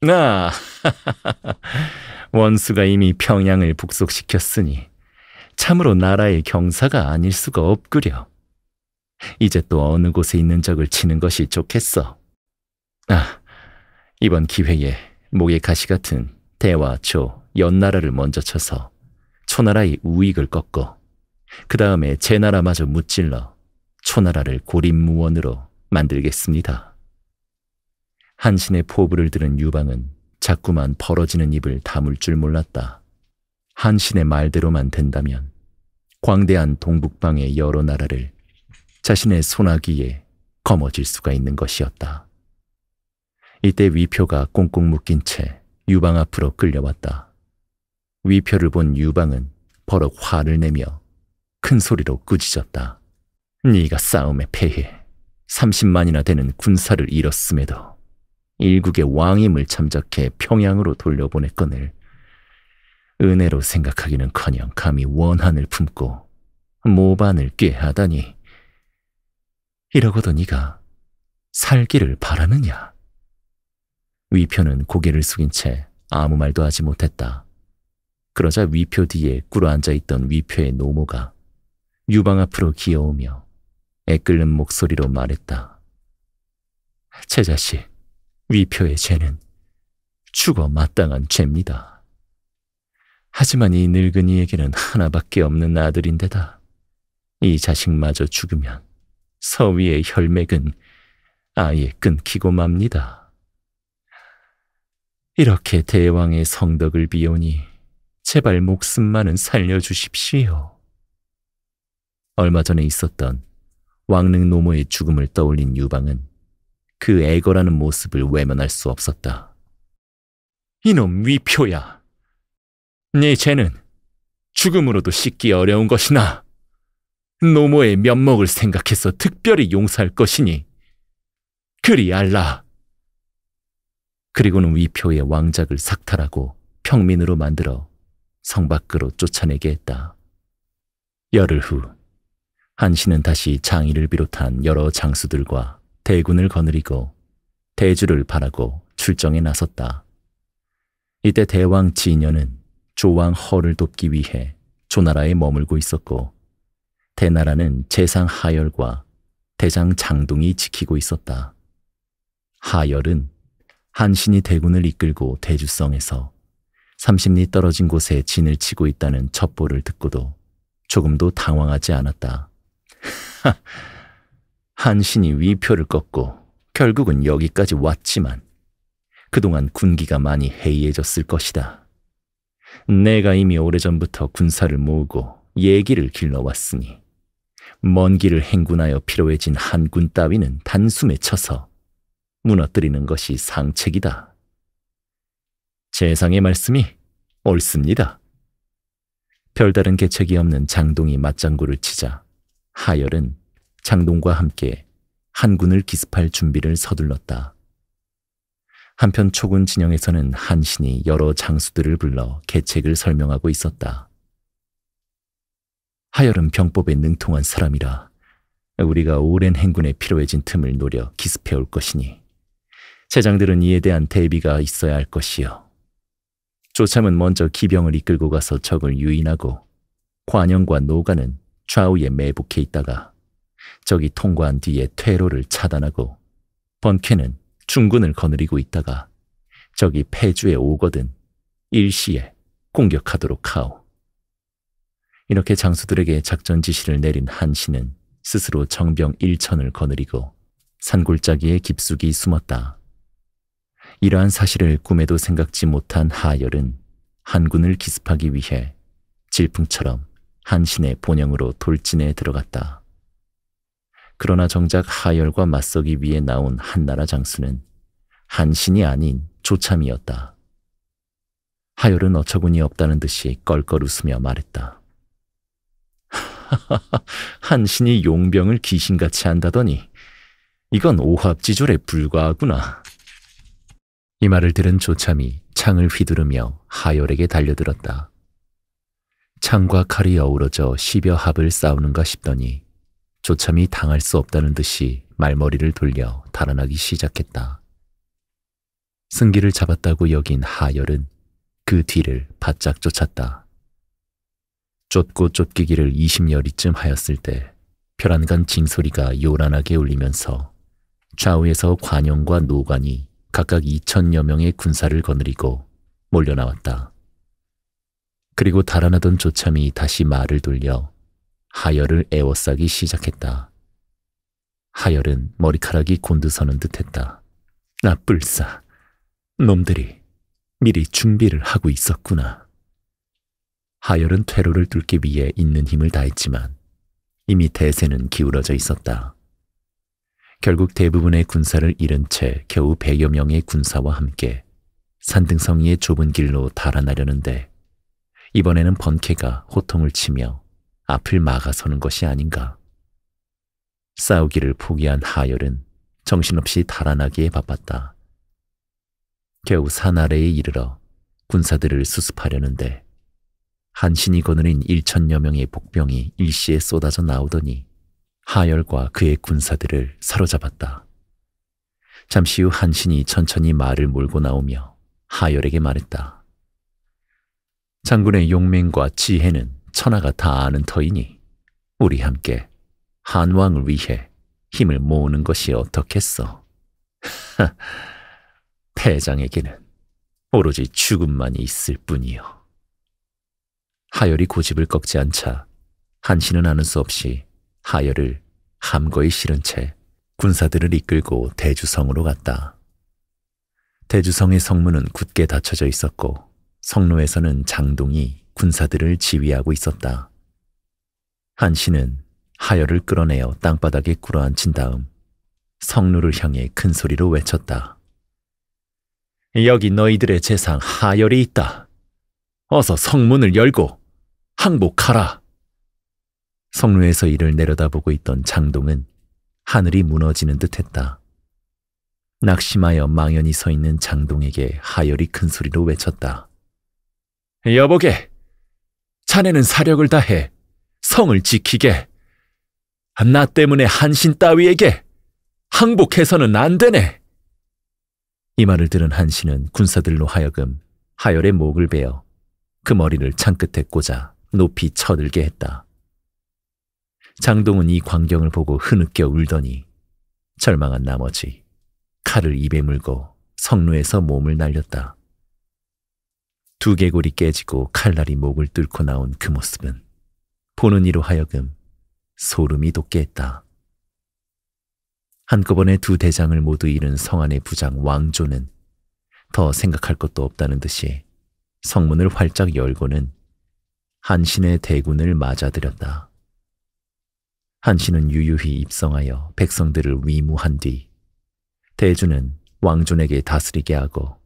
나 아, 원수가 이미 평양을 북속시켰으니 참으로 나라의 경사가 아닐 수가 없구려. 이제 또 어느 곳에 있는 적을 치는 것이 좋겠어. 아, 이번 기회에 목의 가시 같은 대와 조, 연나라를 먼저 쳐서 초나라의 우익을 꺾어 그 다음에 제 나라마저 무찔러 초나라를 고립무원으로 만들겠습니다. 한신의 포부를 들은 유방은 자꾸만 벌어지는 입을 다물 줄 몰랐다. 한신의 말대로만 된다면 광대한 동북방의 여러 나라를 자신의 소나귀에 거머쥘 수가 있는 것이었다. 이때 위표가 꽁꽁 묶인 채 유방 앞으로 끌려왔다. 위표를 본 유방은 버럭 화를 내며 큰 소리로 꾸짖었다. 네가 싸움에 패해 30만이나 되는 군사를 잃었음에도 일국의 왕임을 참작해 평양으로 돌려보냈거늘 은혜로 생각하기는커녕 감히 원한을 품고 모반을 꾀하다니 이러고도 네가 살기를 바라느냐? 위표는 고개를 숙인 채 아무 말도 하지 못했다. 그러자 위표 뒤에 꿇어 앉아 있던 위표의 노모가 유방 앞으로 기어오며 애끓는 목소리로 말했다. 제 자식, 위표의 죄는 죽어 마땅한 죄입니다. 하지만 이 늙은이에게는 하나밖에 없는 아들인데다 이 자식마저 죽으면 서위의 혈맥은 아예 끊기고 맙니다. 이렇게 대왕의 성덕을 비우니 제발 목숨만은 살려주십시오. 얼마 전에 있었던 왕릉 노모의 죽음을 떠올린 유방은 그 애거라는 모습을 외면할 수 없었다. 이놈 위표야. 네 죄는 죽음으로도 씻기 어려운 것이나 노모의 면목을 생각해서 특별히 용서할 것이니 그리 알라. 그리고는 위표의 왕작을 삭탈하고 평민으로 만들어 성 밖으로 쫓아내게 했다. 열흘 후 한씨는 다시 장의를 비롯한 여러 장수들과 대군을 거느리고 대주를 바라고 출정에 나섰다. 이때 대왕 진현는 조왕 허를 돕기 위해 조나라에 머물고 있었고 대나라는 재상 하열과 대장 장동이 지키고 있었다. 하열은 한신이 대군을 이끌고 대주성에서 30리 떨어진 곳에 진을 치고 있다는 첩보를 듣고도 조금도 당황하지 않았다. 한신이 위표를 꺾고 결국은 여기까지 왔지만 그동안 군기가 많이 해이해졌을 것이다. 내가 이미 오래전부터 군사를 모으고 얘기를 길러왔으니 먼 길을 행군하여 피로해진 한군 따위는 단숨에 쳐서 무너뜨리는 것이 상책이다. 재상의 말씀이 옳습니다. 별다른 계책이 없는 장동이 맞장구를 치자 하열은 장동과 함께 한군을 기습할 준비를 서둘렀다. 한편 초군 진영에서는 한신이 여러 장수들을 불러 계책을 설명하고 있었다. 하열은 병법에 능통한 사람이라 우리가 오랜 행군에 필요해진 틈을 노려 기습해올 것이니 세장들은 이에 대한 대비가 있어야 할 것이요. 조참은 먼저 기병을 이끌고 가서 적을 유인하고 관영과 노가는 좌우에 매복해 있다가 적이 통과한 뒤에 퇴로를 차단하고 번캐는 중군을 거느리고 있다가 적이 폐주에 오거든 일시에 공격하도록 하오. 이렇게 장수들에게 작전 지시를 내린 한신은 스스로 정병 일천을 거느리고 산골짜기에 깊숙이 숨었다. 이러한 사실을 꿈에도 생각지 못한 하열은 한군을 기습하기 위해 질풍처럼 한신의 본영으로 돌진에 들어갔다. 그러나 정작 하열과 맞서기 위해 나온 한나라 장수는 한신이 아닌 조참이었다. 하열은 어처구니 없다는 듯이 껄껄 웃으며 말했다. 한신이 용병을 귀신같이 한다더니 이건 오합지졸에 불과하구나. 이 말을 들은 조참이 창을 휘두르며 하열에게 달려들었다. 창과 칼이 어우러져 십여 합을 싸우는가 싶더니 조참이 당할 수 없다는 듯이 말머리를 돌려 달아나기 시작했다. 승기를 잡았다고 여긴 하열은 그 뒤를 바짝 쫓았다. 쫓고 쫓기기를 20여리쯤 하였을 때 벼란간 징소리가 요란하게 울리면서 좌우에서 관영과 노관이 각각 2천여 명의 군사를 거느리고 몰려나왔다. 그리고 달아나던 조참이 다시 말을 돌려 하열을 애워싸기 시작했다. 하열은 머리카락이 곤두서는 듯했다. 나 아, 뿔싸. 놈들이 미리 준비를 하고 있었구나. 하열은 퇴로를 뚫기 위해 있는 힘을 다했지만 이미 대세는 기울어져 있었다. 결국 대부분의 군사를 잃은 채 겨우 백여 명의 군사와 함께 산등성이의 좁은 길로 달아나려는데 이번에는 번개가 호통을 치며 앞을 막아서는 것이 아닌가. 싸우기를 포기한 하열은 정신없이 달아나기에 바빴다. 겨우 산 아래에 이르러 군사들을 수습하려는데 한신이 거느린 1천여 명의 복병이 일시에 쏟아져 나오더니 하열과 그의 군사들을 사로잡았다. 잠시 후 한신이 천천히 말을 몰고 나오며 하열에게 말했다. 장군의 용맹과 지혜는 천하가 다 아는 터이니 우리 함께 한왕을 위해 힘을 모으는 것이 어떻겠어? 태장에게는 오로지 죽음만이 있을 뿐이요. 하열이 고집을 꺾지 않자 한신은 아는 수 없이 하열을 함거히 실은 채 군사들을 이끌고 대주성으로 갔다. 대주성의 성문은 굳게 닫혀져 있었고 성로에서는 장동이 군사들을 지휘하고 있었다. 한 신은 하열을 끌어내어 땅바닥에 꿇어앉힌 다음 성루를 향해 큰 소리로 외쳤다. 여기 너희들의 재상 하열이 있다. 어서 성문을 열고 항복하라. 성루에서 이를 내려다보고 있던 장동은 하늘이 무너지는 듯했다. 낙심하여 망연히 서 있는 장동에게 하열이 큰 소리로 외쳤다. 여보게, 자네는 사력을 다해 성을 지키게. 나 때문에 한신 따위에게 항복해서는 안 되네. 이 말을 들은 한신은 군사들로 하여금 하열의 목을 베어 그 머리를 창끝에 꽂아 높이 쳐들게 했다. 장동은 이 광경을 보고 흐느껴 울더니 절망한 나머지 칼을 입에 물고 성루에서 몸을 날렸다. 두개골이 깨지고 칼날이 목을 뚫고 나온 그 모습은 보는 이로 하여금 소름이 돋게 했다. 한꺼번에 두 대장을 모두 잃은 성안의 부장 왕조는 더 생각할 것도 없다는 듯이 성문을 활짝 열고는 한신의 대군을 맞아들였다. 한신은 유유히 입성하여 백성들을 위무한 뒤 대주는 왕존에게 다스리게 하고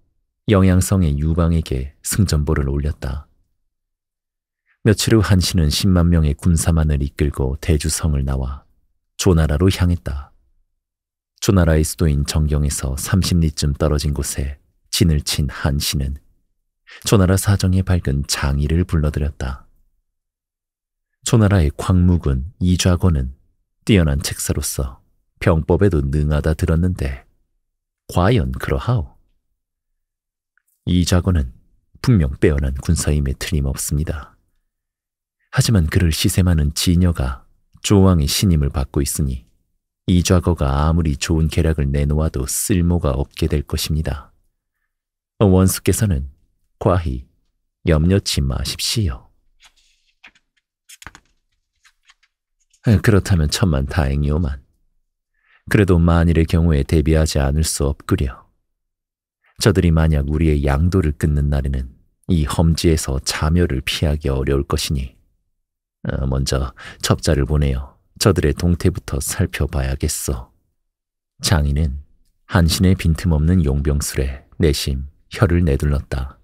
영양성의 유방에게 승전보를 올렸다. 며칠 후 한신은 10만 명의 군사만을 이끌고 대주성을 나와 조나라로 향했다. 조나라의 수도인 정경에서 30리쯤 떨어진 곳에 진을 친 한신은 조나라 사정에 밝은 장의를 불러들였다. 조나라의 광무군 이좌고는 뛰어난 책사로서 병법에도 능하다 들었는데 과연 그러하오? 이 작어는 분명 빼어난 군사임에 틀림없습니다. 하지만 그를 시샘하는 지녀가 조왕의 신임을 받고 있으니 이 좌거가 아무리 좋은 계략을 내놓아도 쓸모가 없게 될 것입니다. 원수께서는 과히 염려치 마십시오. 그렇다면 천만 다행이오만. 그래도 만일의 경우에 대비하지 않을 수 없구려. 저들이 만약 우리의 양도를 끊는 날에는 이 험지에서 자멸을 피하기 어려울 것이니 어, 먼저 첩자를 보내어 저들의 동태부터 살펴봐야겠어. 장인은 한신의 빈틈없는 용병술에 내심 혀를 내둘렀다.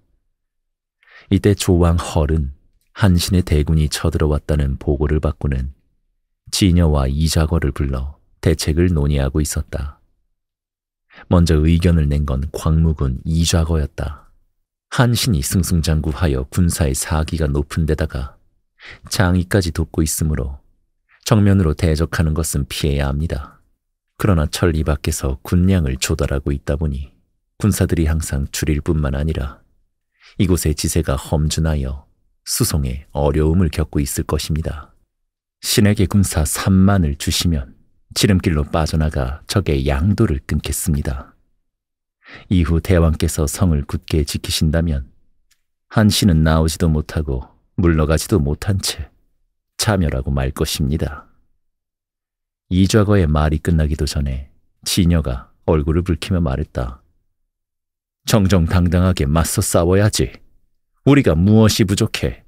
이때 조왕 헐은 한신의 대군이 쳐들어왔다는 보고를 받고는 지녀와 이자거를 불러 대책을 논의하고 있었다. 먼저 의견을 낸 건 광무군 이좌거였다. 한신이 승승장구하여 군사의 사기가 높은 데다가 장이까지 돕고 있으므로 정면으로 대적하는 것은 피해야 합니다. 그러나 천리 밖에서 군량을 조달하고 있다 보니 군사들이 항상 줄일 뿐만 아니라 이곳의 지세가 험준하여 수송에 어려움을 겪고 있을 것입니다. 신에게 군사 3만을 주시면 지름길로 빠져나가 적의 양도를 끊겠습니다. 이후 대왕께서 성을 굳게 지키신다면 한신은 나오지도 못하고 물러가지도 못한 채 참여라고 말 것입니다. 이좌거의 말이 끝나기도 전에 진녀가 얼굴을 붉히며 말했다. 정정당당하게 맞서 싸워야지. 우리가 무엇이 부족해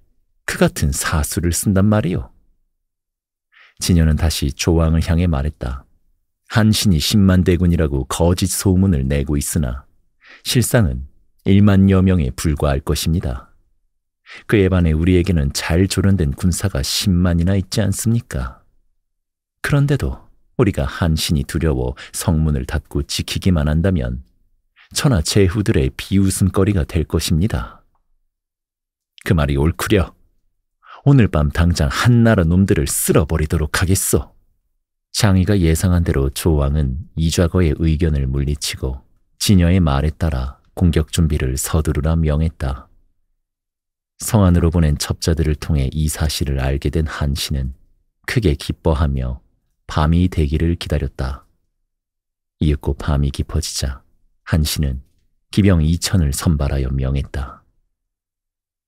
그 같은 사수를 쓴단 말이오. 진녀는 다시 조왕을 향해 말했다. 한신이 10만 대군이라고 거짓 소문을 내고 있으나 실상은 1만여 명에 불과할 것입니다. 그에 반해 우리에게는 잘 조련된 군사가 10만이나 있지 않습니까? 그런데도 우리가 한신이 두려워 성문을 닫고 지키기만 한다면 천하 제후들의 비웃음거리가 될 것입니다. 그 말이 옳구려. 오늘 밤 당장 한나라 놈들을 쓸어버리도록 하겠소. 장이가 예상한 대로 조왕은 이좌거의 의견을 물리치고 진여의 말에 따라 공격 준비를 서두르라 명했다. 성안으로 보낸 첩자들을 통해 이 사실을 알게 된한신은 크게 기뻐하며 밤이 되기를 기다렸다. 이윽고 밤이 깊어지자 한신은 기병 이천을 선발하여 명했다.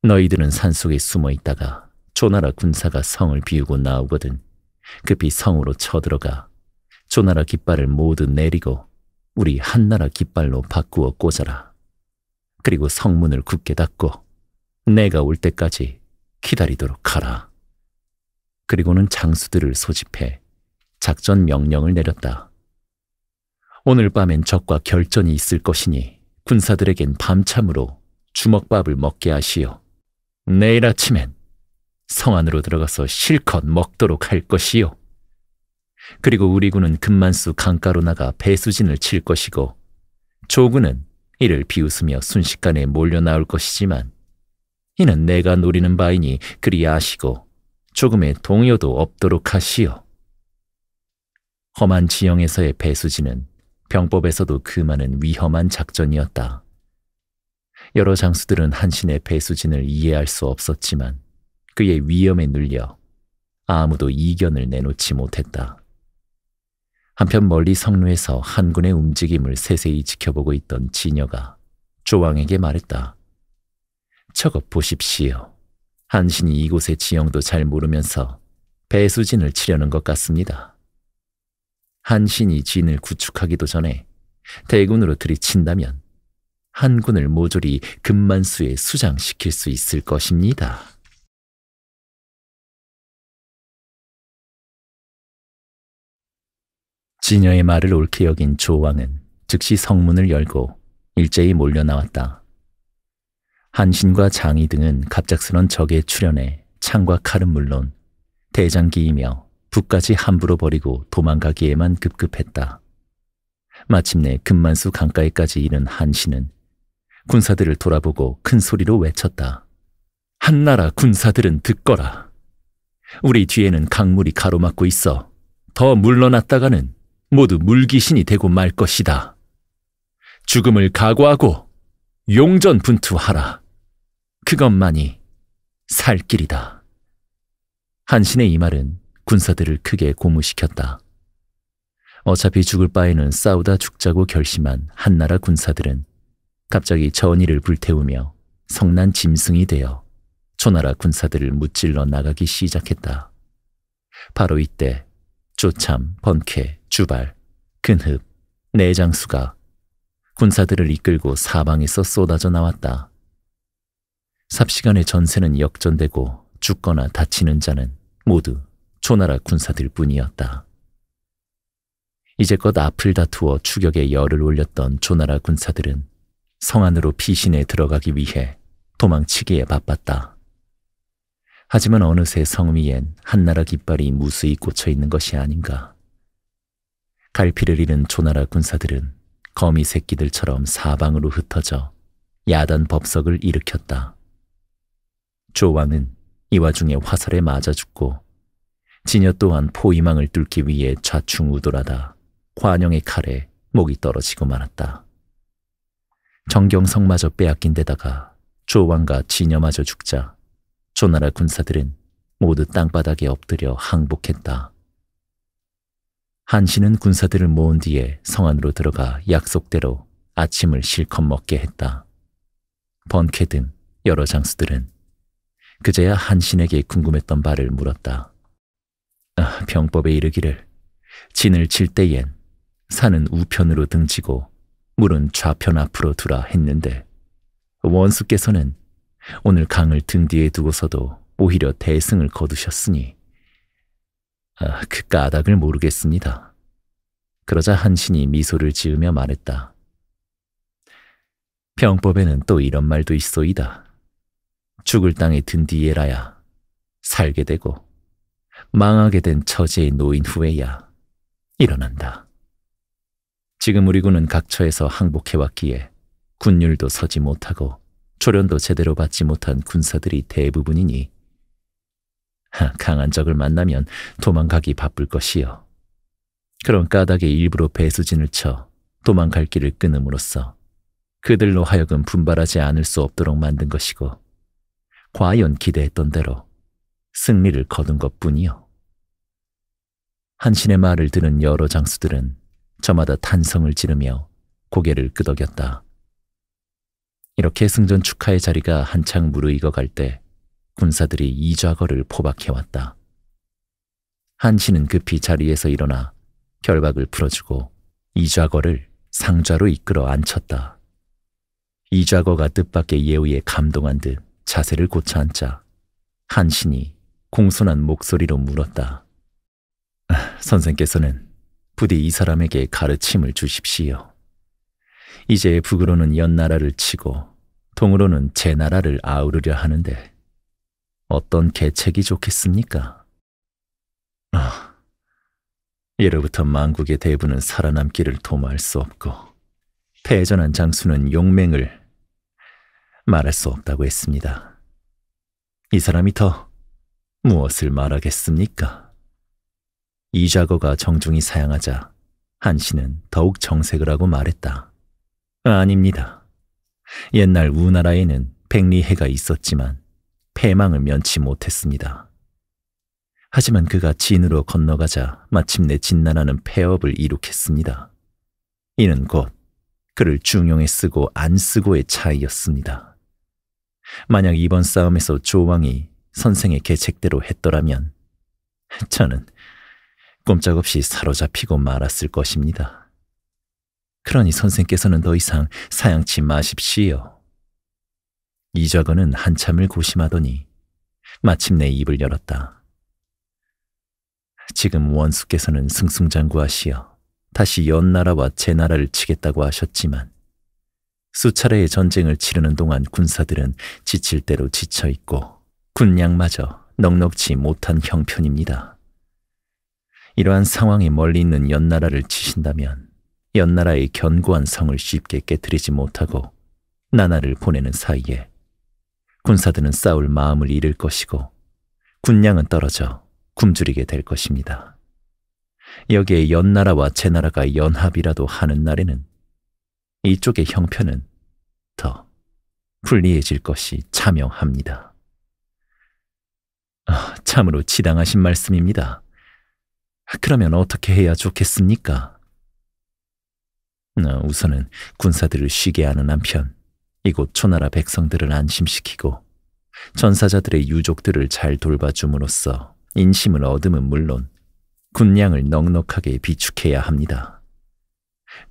너희들은 산속에 숨어 있다가 조나라 군사가 성을 비우고 나오거든 급히 성으로 쳐들어가 조나라 깃발을 모두 내리고 우리 한나라 깃발로 바꾸어 꽂아라. 그리고 성문을 굳게 닫고 내가 올 때까지 기다리도록 하라. 그리고는 장수들을 소집해 작전 명령을 내렸다. 오늘 밤엔 적과 결전이 있을 것이니 군사들에겐 밤참으로 주먹밥을 먹게 하시오. 내일 아침엔 성 안으로 들어가서 실컷 먹도록 할 것이요. 그리고 우리 군은 금만수 강가로 나가 배수진을 칠 것이고 조군은 이를 비웃으며 순식간에 몰려 나올 것이지만 이는 내가 노리는 바이니 그리 아시고 조금의 동요도 없도록 하시오. 험한 지형에서의 배수진은 병법에서도 그 많은 위험한 작전이었다. 여러 장수들은 한신의 배수진을 이해할 수 없었지만 그의 위험에 눌려 아무도 이견을 내놓지 못했다. 한편 멀리 성루에서 한군의 움직임을 세세히 지켜보고 있던 진여가 조왕에게 말했다. 저거 보십시오. 한신이 이곳의 지형도 잘 모르면서 배수진을 치려는 것 같습니다. 한신이 진을 구축하기도 전에 대군으로 들이친다면 한군을 모조리 금만수에 수장시킬 수 있을 것입니다. 지녀의 말을 옳게 여긴 조왕은 즉시 성문을 열고 일제히 몰려 나왔다. 한신과 장이 등은 갑작스런 적의 출현에 창과 칼은 물론 대장기이며 북까지 함부로 버리고 도망가기에만 급급했다. 마침내 금만수 강가에까지 이른 한신은 군사들을 돌아보고 큰 소리로 외쳤다. 한나라 군사들은 듣거라. 우리 뒤에는 강물이 가로막고 있어. 더 물러났다가는 모두 물귀신이 되고 말 것이다. 죽음을 각오하고 용전 분투하라. 그것만이 살 길이다. 한신의 이 말은 군사들을 크게 고무시켰다. 어차피 죽을 바에는 싸우다 죽자고 결심한 한나라 군사들은 갑자기 전의를 불태우며 성난 짐승이 되어 초나라 군사들을 무찔러 나가기 시작했다. 바로 이때 조참, 번쾌, 주발, 근흡, 내장수가 군사들을 이끌고 사방에서 쏟아져 나왔다. 삽시간에 전세는 역전되고 죽거나 다치는 자는 모두 초나라 군사들 뿐이었다. 이제껏 앞을 다투어 추격에 열을 올렸던 조나라 군사들은 성 안으로 피신에 들어가기 위해 도망치기에 바빴다. 하지만 어느새 성미엔 한나라 깃발이 무수히 꽂혀 있는 것이 아닌가. 갈피를 잃은 조나라 군사들은 거미 새끼들처럼 사방으로 흩어져 야단 법석을 일으켰다. 조왕은 이 와중에 화살에 맞아 죽고 진여 또한 포위망을 뚫기 위해 좌충우돌하다 관영의 칼에 목이 떨어지고 말았다. 정경성마저 빼앗긴 데다가 조왕과 진여마저 죽자 조나라 군사들은 모두 땅바닥에 엎드려 항복했다. 한신은 군사들을 모은 뒤에 성 안으로 들어가 약속대로 아침을 실컷 먹게 했다. 번쾌 등 여러 장수들은 그제야 한신에게 궁금했던 바를 물었다. 아, 병법에 이르기를 진을 칠 때엔 산은 우편으로 등지고 물은 좌편 앞으로 두라 했는데 원수께서는 오늘 강을 든 뒤에 두고서도 오히려 대승을 거두셨으니 아, 그 까닭을 모르겠습니다. 그러자 한신이 미소를 지으며 말했다. 병법에는 또 이런 말도 있소이다. 죽을 땅에 든 뒤에라야 살게 되고 망하게 된 처지에 놓인 후에야 일어난다. 지금 우리 군은 각처에서 항복해왔기에 군율도 서지 못하고 조련도 제대로 받지 못한 군사들이 대부분이니 강한 적을 만나면 도망가기 바쁠 것이요. 그런 까닭에 일부러 배수진을 쳐 도망갈 길을 끊음으로써 그들로 하여금 분발하지 않을 수 없도록 만든 것이고 과연 기대했던 대로 승리를 거둔 것뿐이요. 한신의 말을 들은 여러 장수들은 저마다 탄성을 지르며 고개를 끄덕였다. 이렇게 승전 축하의 자리가 한창 무르익어 갈때 군사들이 이좌거를 포박해왔다. 한신은 급히 자리에서 일어나 결박을 풀어주고 이좌거를 상좌로 이끌어 앉혔다. 이좌거가 뜻밖의 예우에 감동한 듯 자세를 고쳐 앉자 한신이 공손한 목소리로 물었다. 아, 선생께서는 부디 이 사람에게 가르침을 주십시오. 이제 북으로는 연나라를 치고 동으로는 제 나라를 아우르려 하는데 어떤 계책이 좋겠습니까? 아, 예로부터 망국의 대부는 살아남기를 도모할 수 없고 패전한 장수는 용맹을 말할 수 없다고 했습니다. 이 사람이 더 무엇을 말하겠습니까? 이자거가 정중히 사양하자 한씨는 더욱 정색을 하고 말했다. 아닙니다. 옛날 우나라에는 백리해가 있었지만 패망을 면치 못했습니다. 하지만 그가 진으로 건너가자 마침내 진나라는 폐업을 이룩했습니다. 이는 곧 그를 중용에 쓰고 안 쓰고의 차이였습니다. 만약 이번 싸움에서 조왕이 선생의 계책대로 했더라면 저는 꼼짝없이 사로잡히고 말았을 것입니다. 그러니 선생께서는 더 이상 사양치 마십시오. 이자건은 한참을 고심하더니 마침내 입을 열었다. 지금 원수께서는 승승장구하시어 다시 연나라와 제 나라를 치겠다고 하셨지만 수차례의 전쟁을 치르는 동안 군사들은 지칠 대로 지쳐 있고 군량마저 넉넉지 못한 형편입니다. 이러한 상황에 멀리 있는 연나라를 치신다면 연나라의 견고한 성을 쉽게 깨뜨리지 못하고 나날을 보내는 사이에 군사들은 싸울 마음을 잃을 것이고 군량은 떨어져 굶주리게 될 것입니다. 여기에 연나라와 제나라가 연합이라도 하는 날에는 이쪽의 형편은 더 불리해질 것이 자명합니다. 아, 참으로 지당하신 말씀입니다. 그러면 어떻게 해야 좋겠습니까? 어, 우선은 군사들을 쉬게 하는 한편 이곳 초나라 백성들을 안심시키고 전사자들의 유족들을 잘 돌봐줌으로써 인심을 얻음은 물론 군량을 넉넉하게 비축해야 합니다.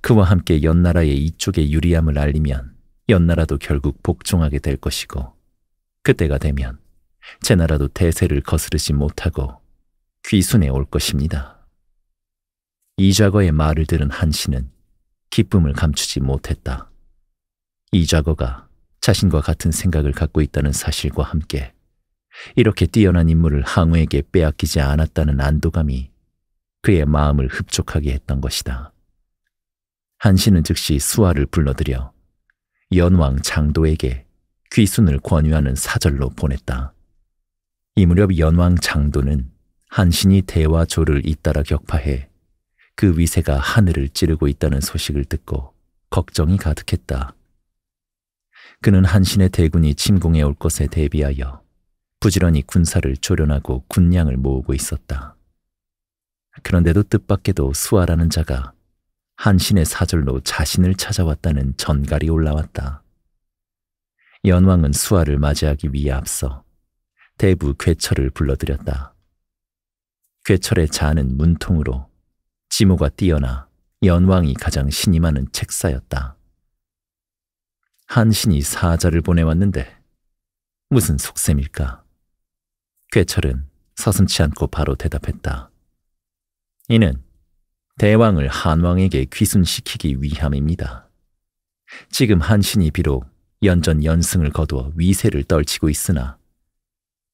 그와 함께 연나라의 이쪽의 유리함을 알리면 연나라도 결국 복종하게 될 것이고 그때가 되면 제 나라도 대세를 거스르지 못하고 귀순에 올 것입니다. 이좌거의 말을 들은 한씨는 기쁨을 감추지 못했다. 이작거가 자신과 같은 생각을 갖고 있다는 사실과 함께 이렇게 뛰어난 인물을 항우에게 빼앗기지 않았다는 안도감이 그의 마음을 흡족하게 했던 것이다. 한신은 즉시 수아를 불러들여 연왕 장도에게 귀순을 권유하는 사절로 보냈다. 이 무렵 연왕 장도는 한신이 대화조를 잇따라 격파해 그 위세가 하늘을 찌르고 있다는 소식을 듣고 걱정이 가득했다. 그는 한신의 대군이 침공해 올 것에 대비하여 부지런히 군사를 조련하고 군량을 모으고 있었다. 그런데도 뜻밖에도 수아라는 자가 한신의 사절로 자신을 찾아왔다는 전갈이 올라왔다. 연왕은 수아를 맞이하기 위해 앞서 대부 괴철을 불러들였다. 괴철의 자는 문통으로 지모가 뛰어나 연왕이 가장 신이 많은 책사였다. 한신이 사자를 보내왔는데 무슨 속셈일까? 괴철은 서슴치 않고 바로 대답했다. 이는 대왕을 한왕에게 귀순시키기 위함입니다. 지금 한신이 비록 연전 연승을 거두어 위세를 떨치고 있으나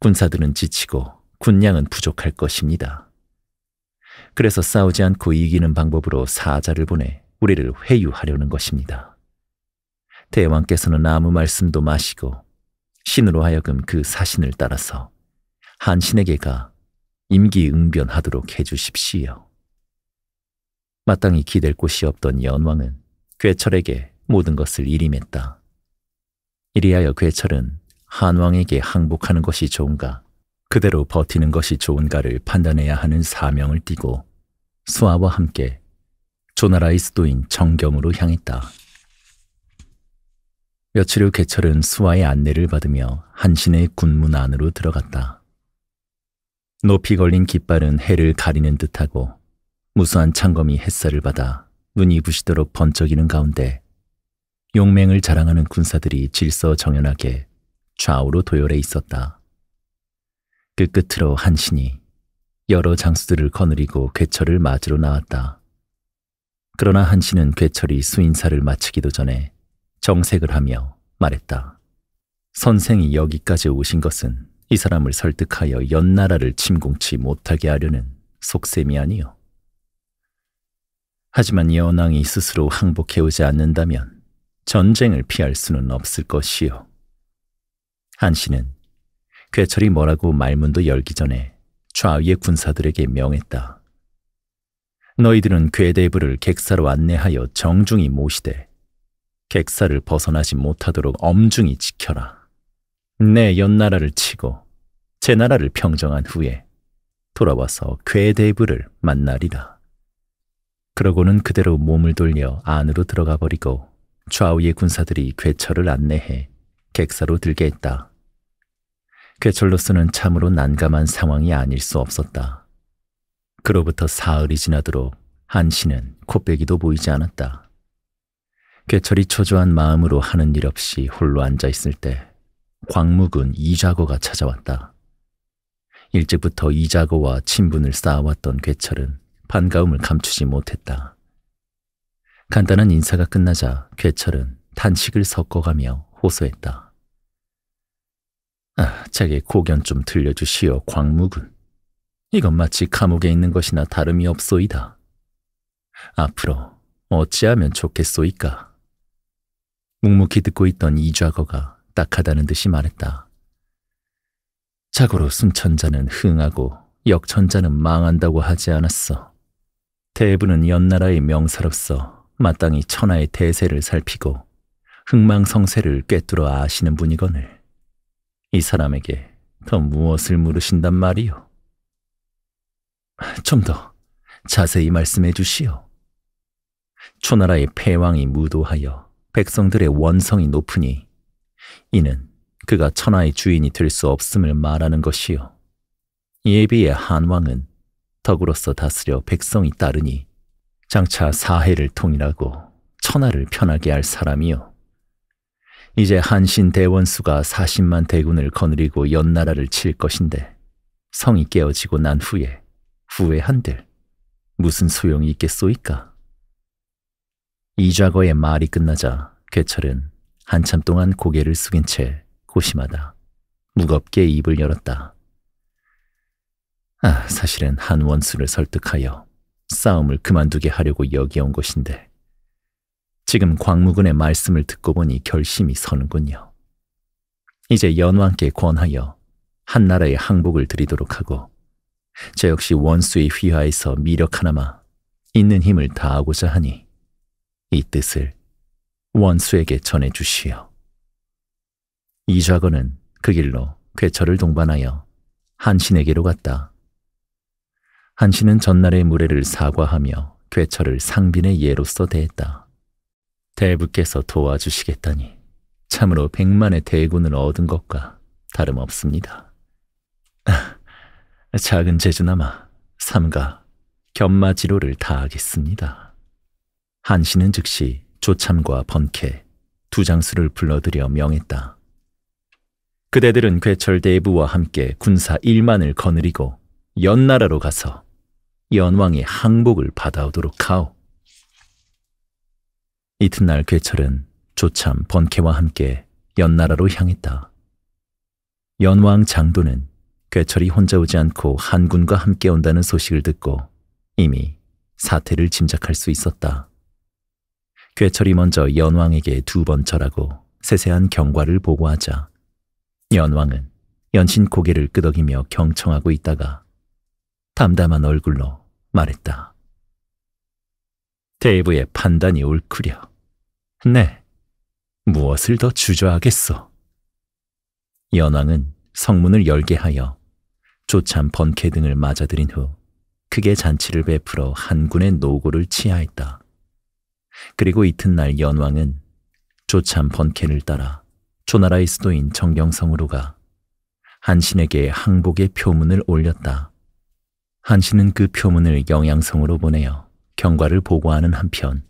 군사들은 지치고 군량은 부족할 것입니다. 그래서 싸우지 않고 이기는 방법으로 사자를 보내 우리를 회유하려는 것입니다. 대왕께서는 아무 말씀도 마시고 신으로 하여금 그 사신을 따라서 한신에게 가 임기응변하도록 해주십시오. 마땅히 기댈 곳이 없던 연왕은 괴철에게 모든 것을 일임했다. 이리하여 괴철은 한왕에게 항복하는 것이 좋은가 그대로 버티는 것이 좋은가를 판단해야 하는 사명을 띠고 수아와 함께 조나라의 수도인 정경으로 향했다. 며칠 후 개철은 수아의 안내를 받으며 한신의 군문 안으로 들어갔다. 높이 걸린 깃발은 해를 가리는 듯하고 무수한 창검이 햇살을 받아 눈이 부시도록 번쩍이는 가운데 용맹을 자랑하는 군사들이 질서정연하게 좌우로 도열해 있었다. 그 끝으로 한신이 여러 장수들을 거느리고 괴철을 맞으러 나왔다. 그러나 한신은 괴철이 수인사를 마치기도 전에 정색을 하며 말했다. 선생이 여기까지 오신 것은 이 사람을 설득하여 연나라를 침공치 못하게 하려는 속셈이 아니요. 하지만 연왕이 스스로 항복해오지 않는다면 전쟁을 피할 수는 없을 것이요. 한신은 괴철이 뭐라고 말문도 열기 전에 좌위의 군사들에게 명했다. 너희들은 괴대부를 객사로 안내하여 정중히 모시되 객사를 벗어나지 못하도록 엄중히 지켜라. 내 연나라를 치고 제 나라를 평정한 후에 돌아와서 괴대부를 만나리라. 그러고는 그대로 몸을 돌려 안으로 들어가 버리고 좌우의 군사들이 괴처를 안내해 객사로 들게 했다. 괴철로서는 참으로 난감한 상황이 아닐 수 없었다. 그로부터 사흘이 지나도록 한씨는 코빼기도 보이지 않았다. 괴철이 초조한 마음으로 하는 일 없이 홀로 앉아 있을 때 광묵은 이자거가 찾아왔다. 일찍부터 이자거와 친분을 쌓아왔던 괴철은 반가움을 감추지 못했다. 간단한 인사가 끝나자 괴철은 탄식을 섞어가며 호소했다. 아, 제게 고견 좀 들려주시오, 광무군. 이건 마치 감옥에 있는 것이나 다름이 없소이다. 앞으로 어찌하면 좋겠소이까? 묵묵히 듣고 있던 이좌거가 딱하다는 듯이 말했다. 자고로 순천자는 흥하고 역천자는 망한다고 하지 않았어. 대부는 연나라의 명사로서 마땅히 천하의 대세를 살피고 흥망성세를 꿰뚫어 아시는 분이거늘. 이 사람에게 더 무엇을 물으신단 말이요? 좀더 자세히 말씀해 주시오. 초나라의 패왕이 무도하여 백성들의 원성이 높으니 이는 그가 천하의 주인이 될 수 없음을 말하는 것이요. 예비의 한왕은 덕으로서 다스려 백성이 따르니 장차 사해를 통일하고 천하를 편하게 할 사람이요. 이제 한신 대원수가 40만 대군을 거느리고 연나라를 칠 것인데 성이 깨어지고 난 후에 후회한들 무슨 소용이 있겠소이까? 이좌거의 말이 끝나자 괴철은 한참 동안 고개를 숙인 채 고심하다 무겁게 입을 열었다. 아, 사실은 한 원수를 설득하여 싸움을 그만두게 하려고 여기 온 것인데 지금 광무군의 말씀을 듣고 보니 결심이 서는군요. 이제 연왕께 권하여 한나라의 항복을 드리도록 하고 저 역시 원수의 휘하에서 미력 하나마 있는 힘을 다하고자 하니 이 뜻을 원수에게 전해 주시오. 이좌건은 그 길로 괴처를 동반하여 한신에게로 갔다. 한신은 전날의 무례를 사과하며 괴처를 상빈의 예로써 대했다. 대부께서 도와주시겠다니 참으로 백만의 대군을 얻은 것과 다름없습니다. 작은 제주나마 삼가 견마지로를 다하겠습니다. 한신은 즉시 조참과 번케 두 장수를 불러들여 명했다. 그대들은 괴철 대부와 함께 군사 1만을 거느리고 연나라로 가서 연왕의 항복을 받아오도록 하오. 이튿날 괴철은 조참 번케와 함께 연나라로 향했다. 연왕 장도는 괴철이 혼자 오지 않고 한군과 함께 온다는 소식을 듣고 이미 사태를 짐작할 수 있었다. 괴철이 먼저 연왕에게 두 번 절하고 세세한 경과를 보고하자 연왕은 연신 고개를 끄덕이며 경청하고 있다가 담담한 얼굴로 말했다. 대부의 판단이 옳구려. 네, 무엇을 더 주저하겠소? 연왕은 성문을 열게 하여 조찬 번개 등을 맞아들인 후 크게 잔치를 베풀어 한군의 노고를 치하했다. 그리고 이튿날 연왕은 조찬 번개를 따라 조나라의 수도인 정경성으로 가 한신에게 항복의 표문을 올렸다. 한신은 그 표문을 영양성으로 보내어 경과를 보고하는 한편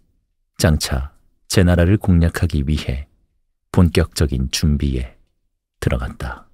장차 제 나라를 공략하기 위해 본격적인 준비에 들어갔다.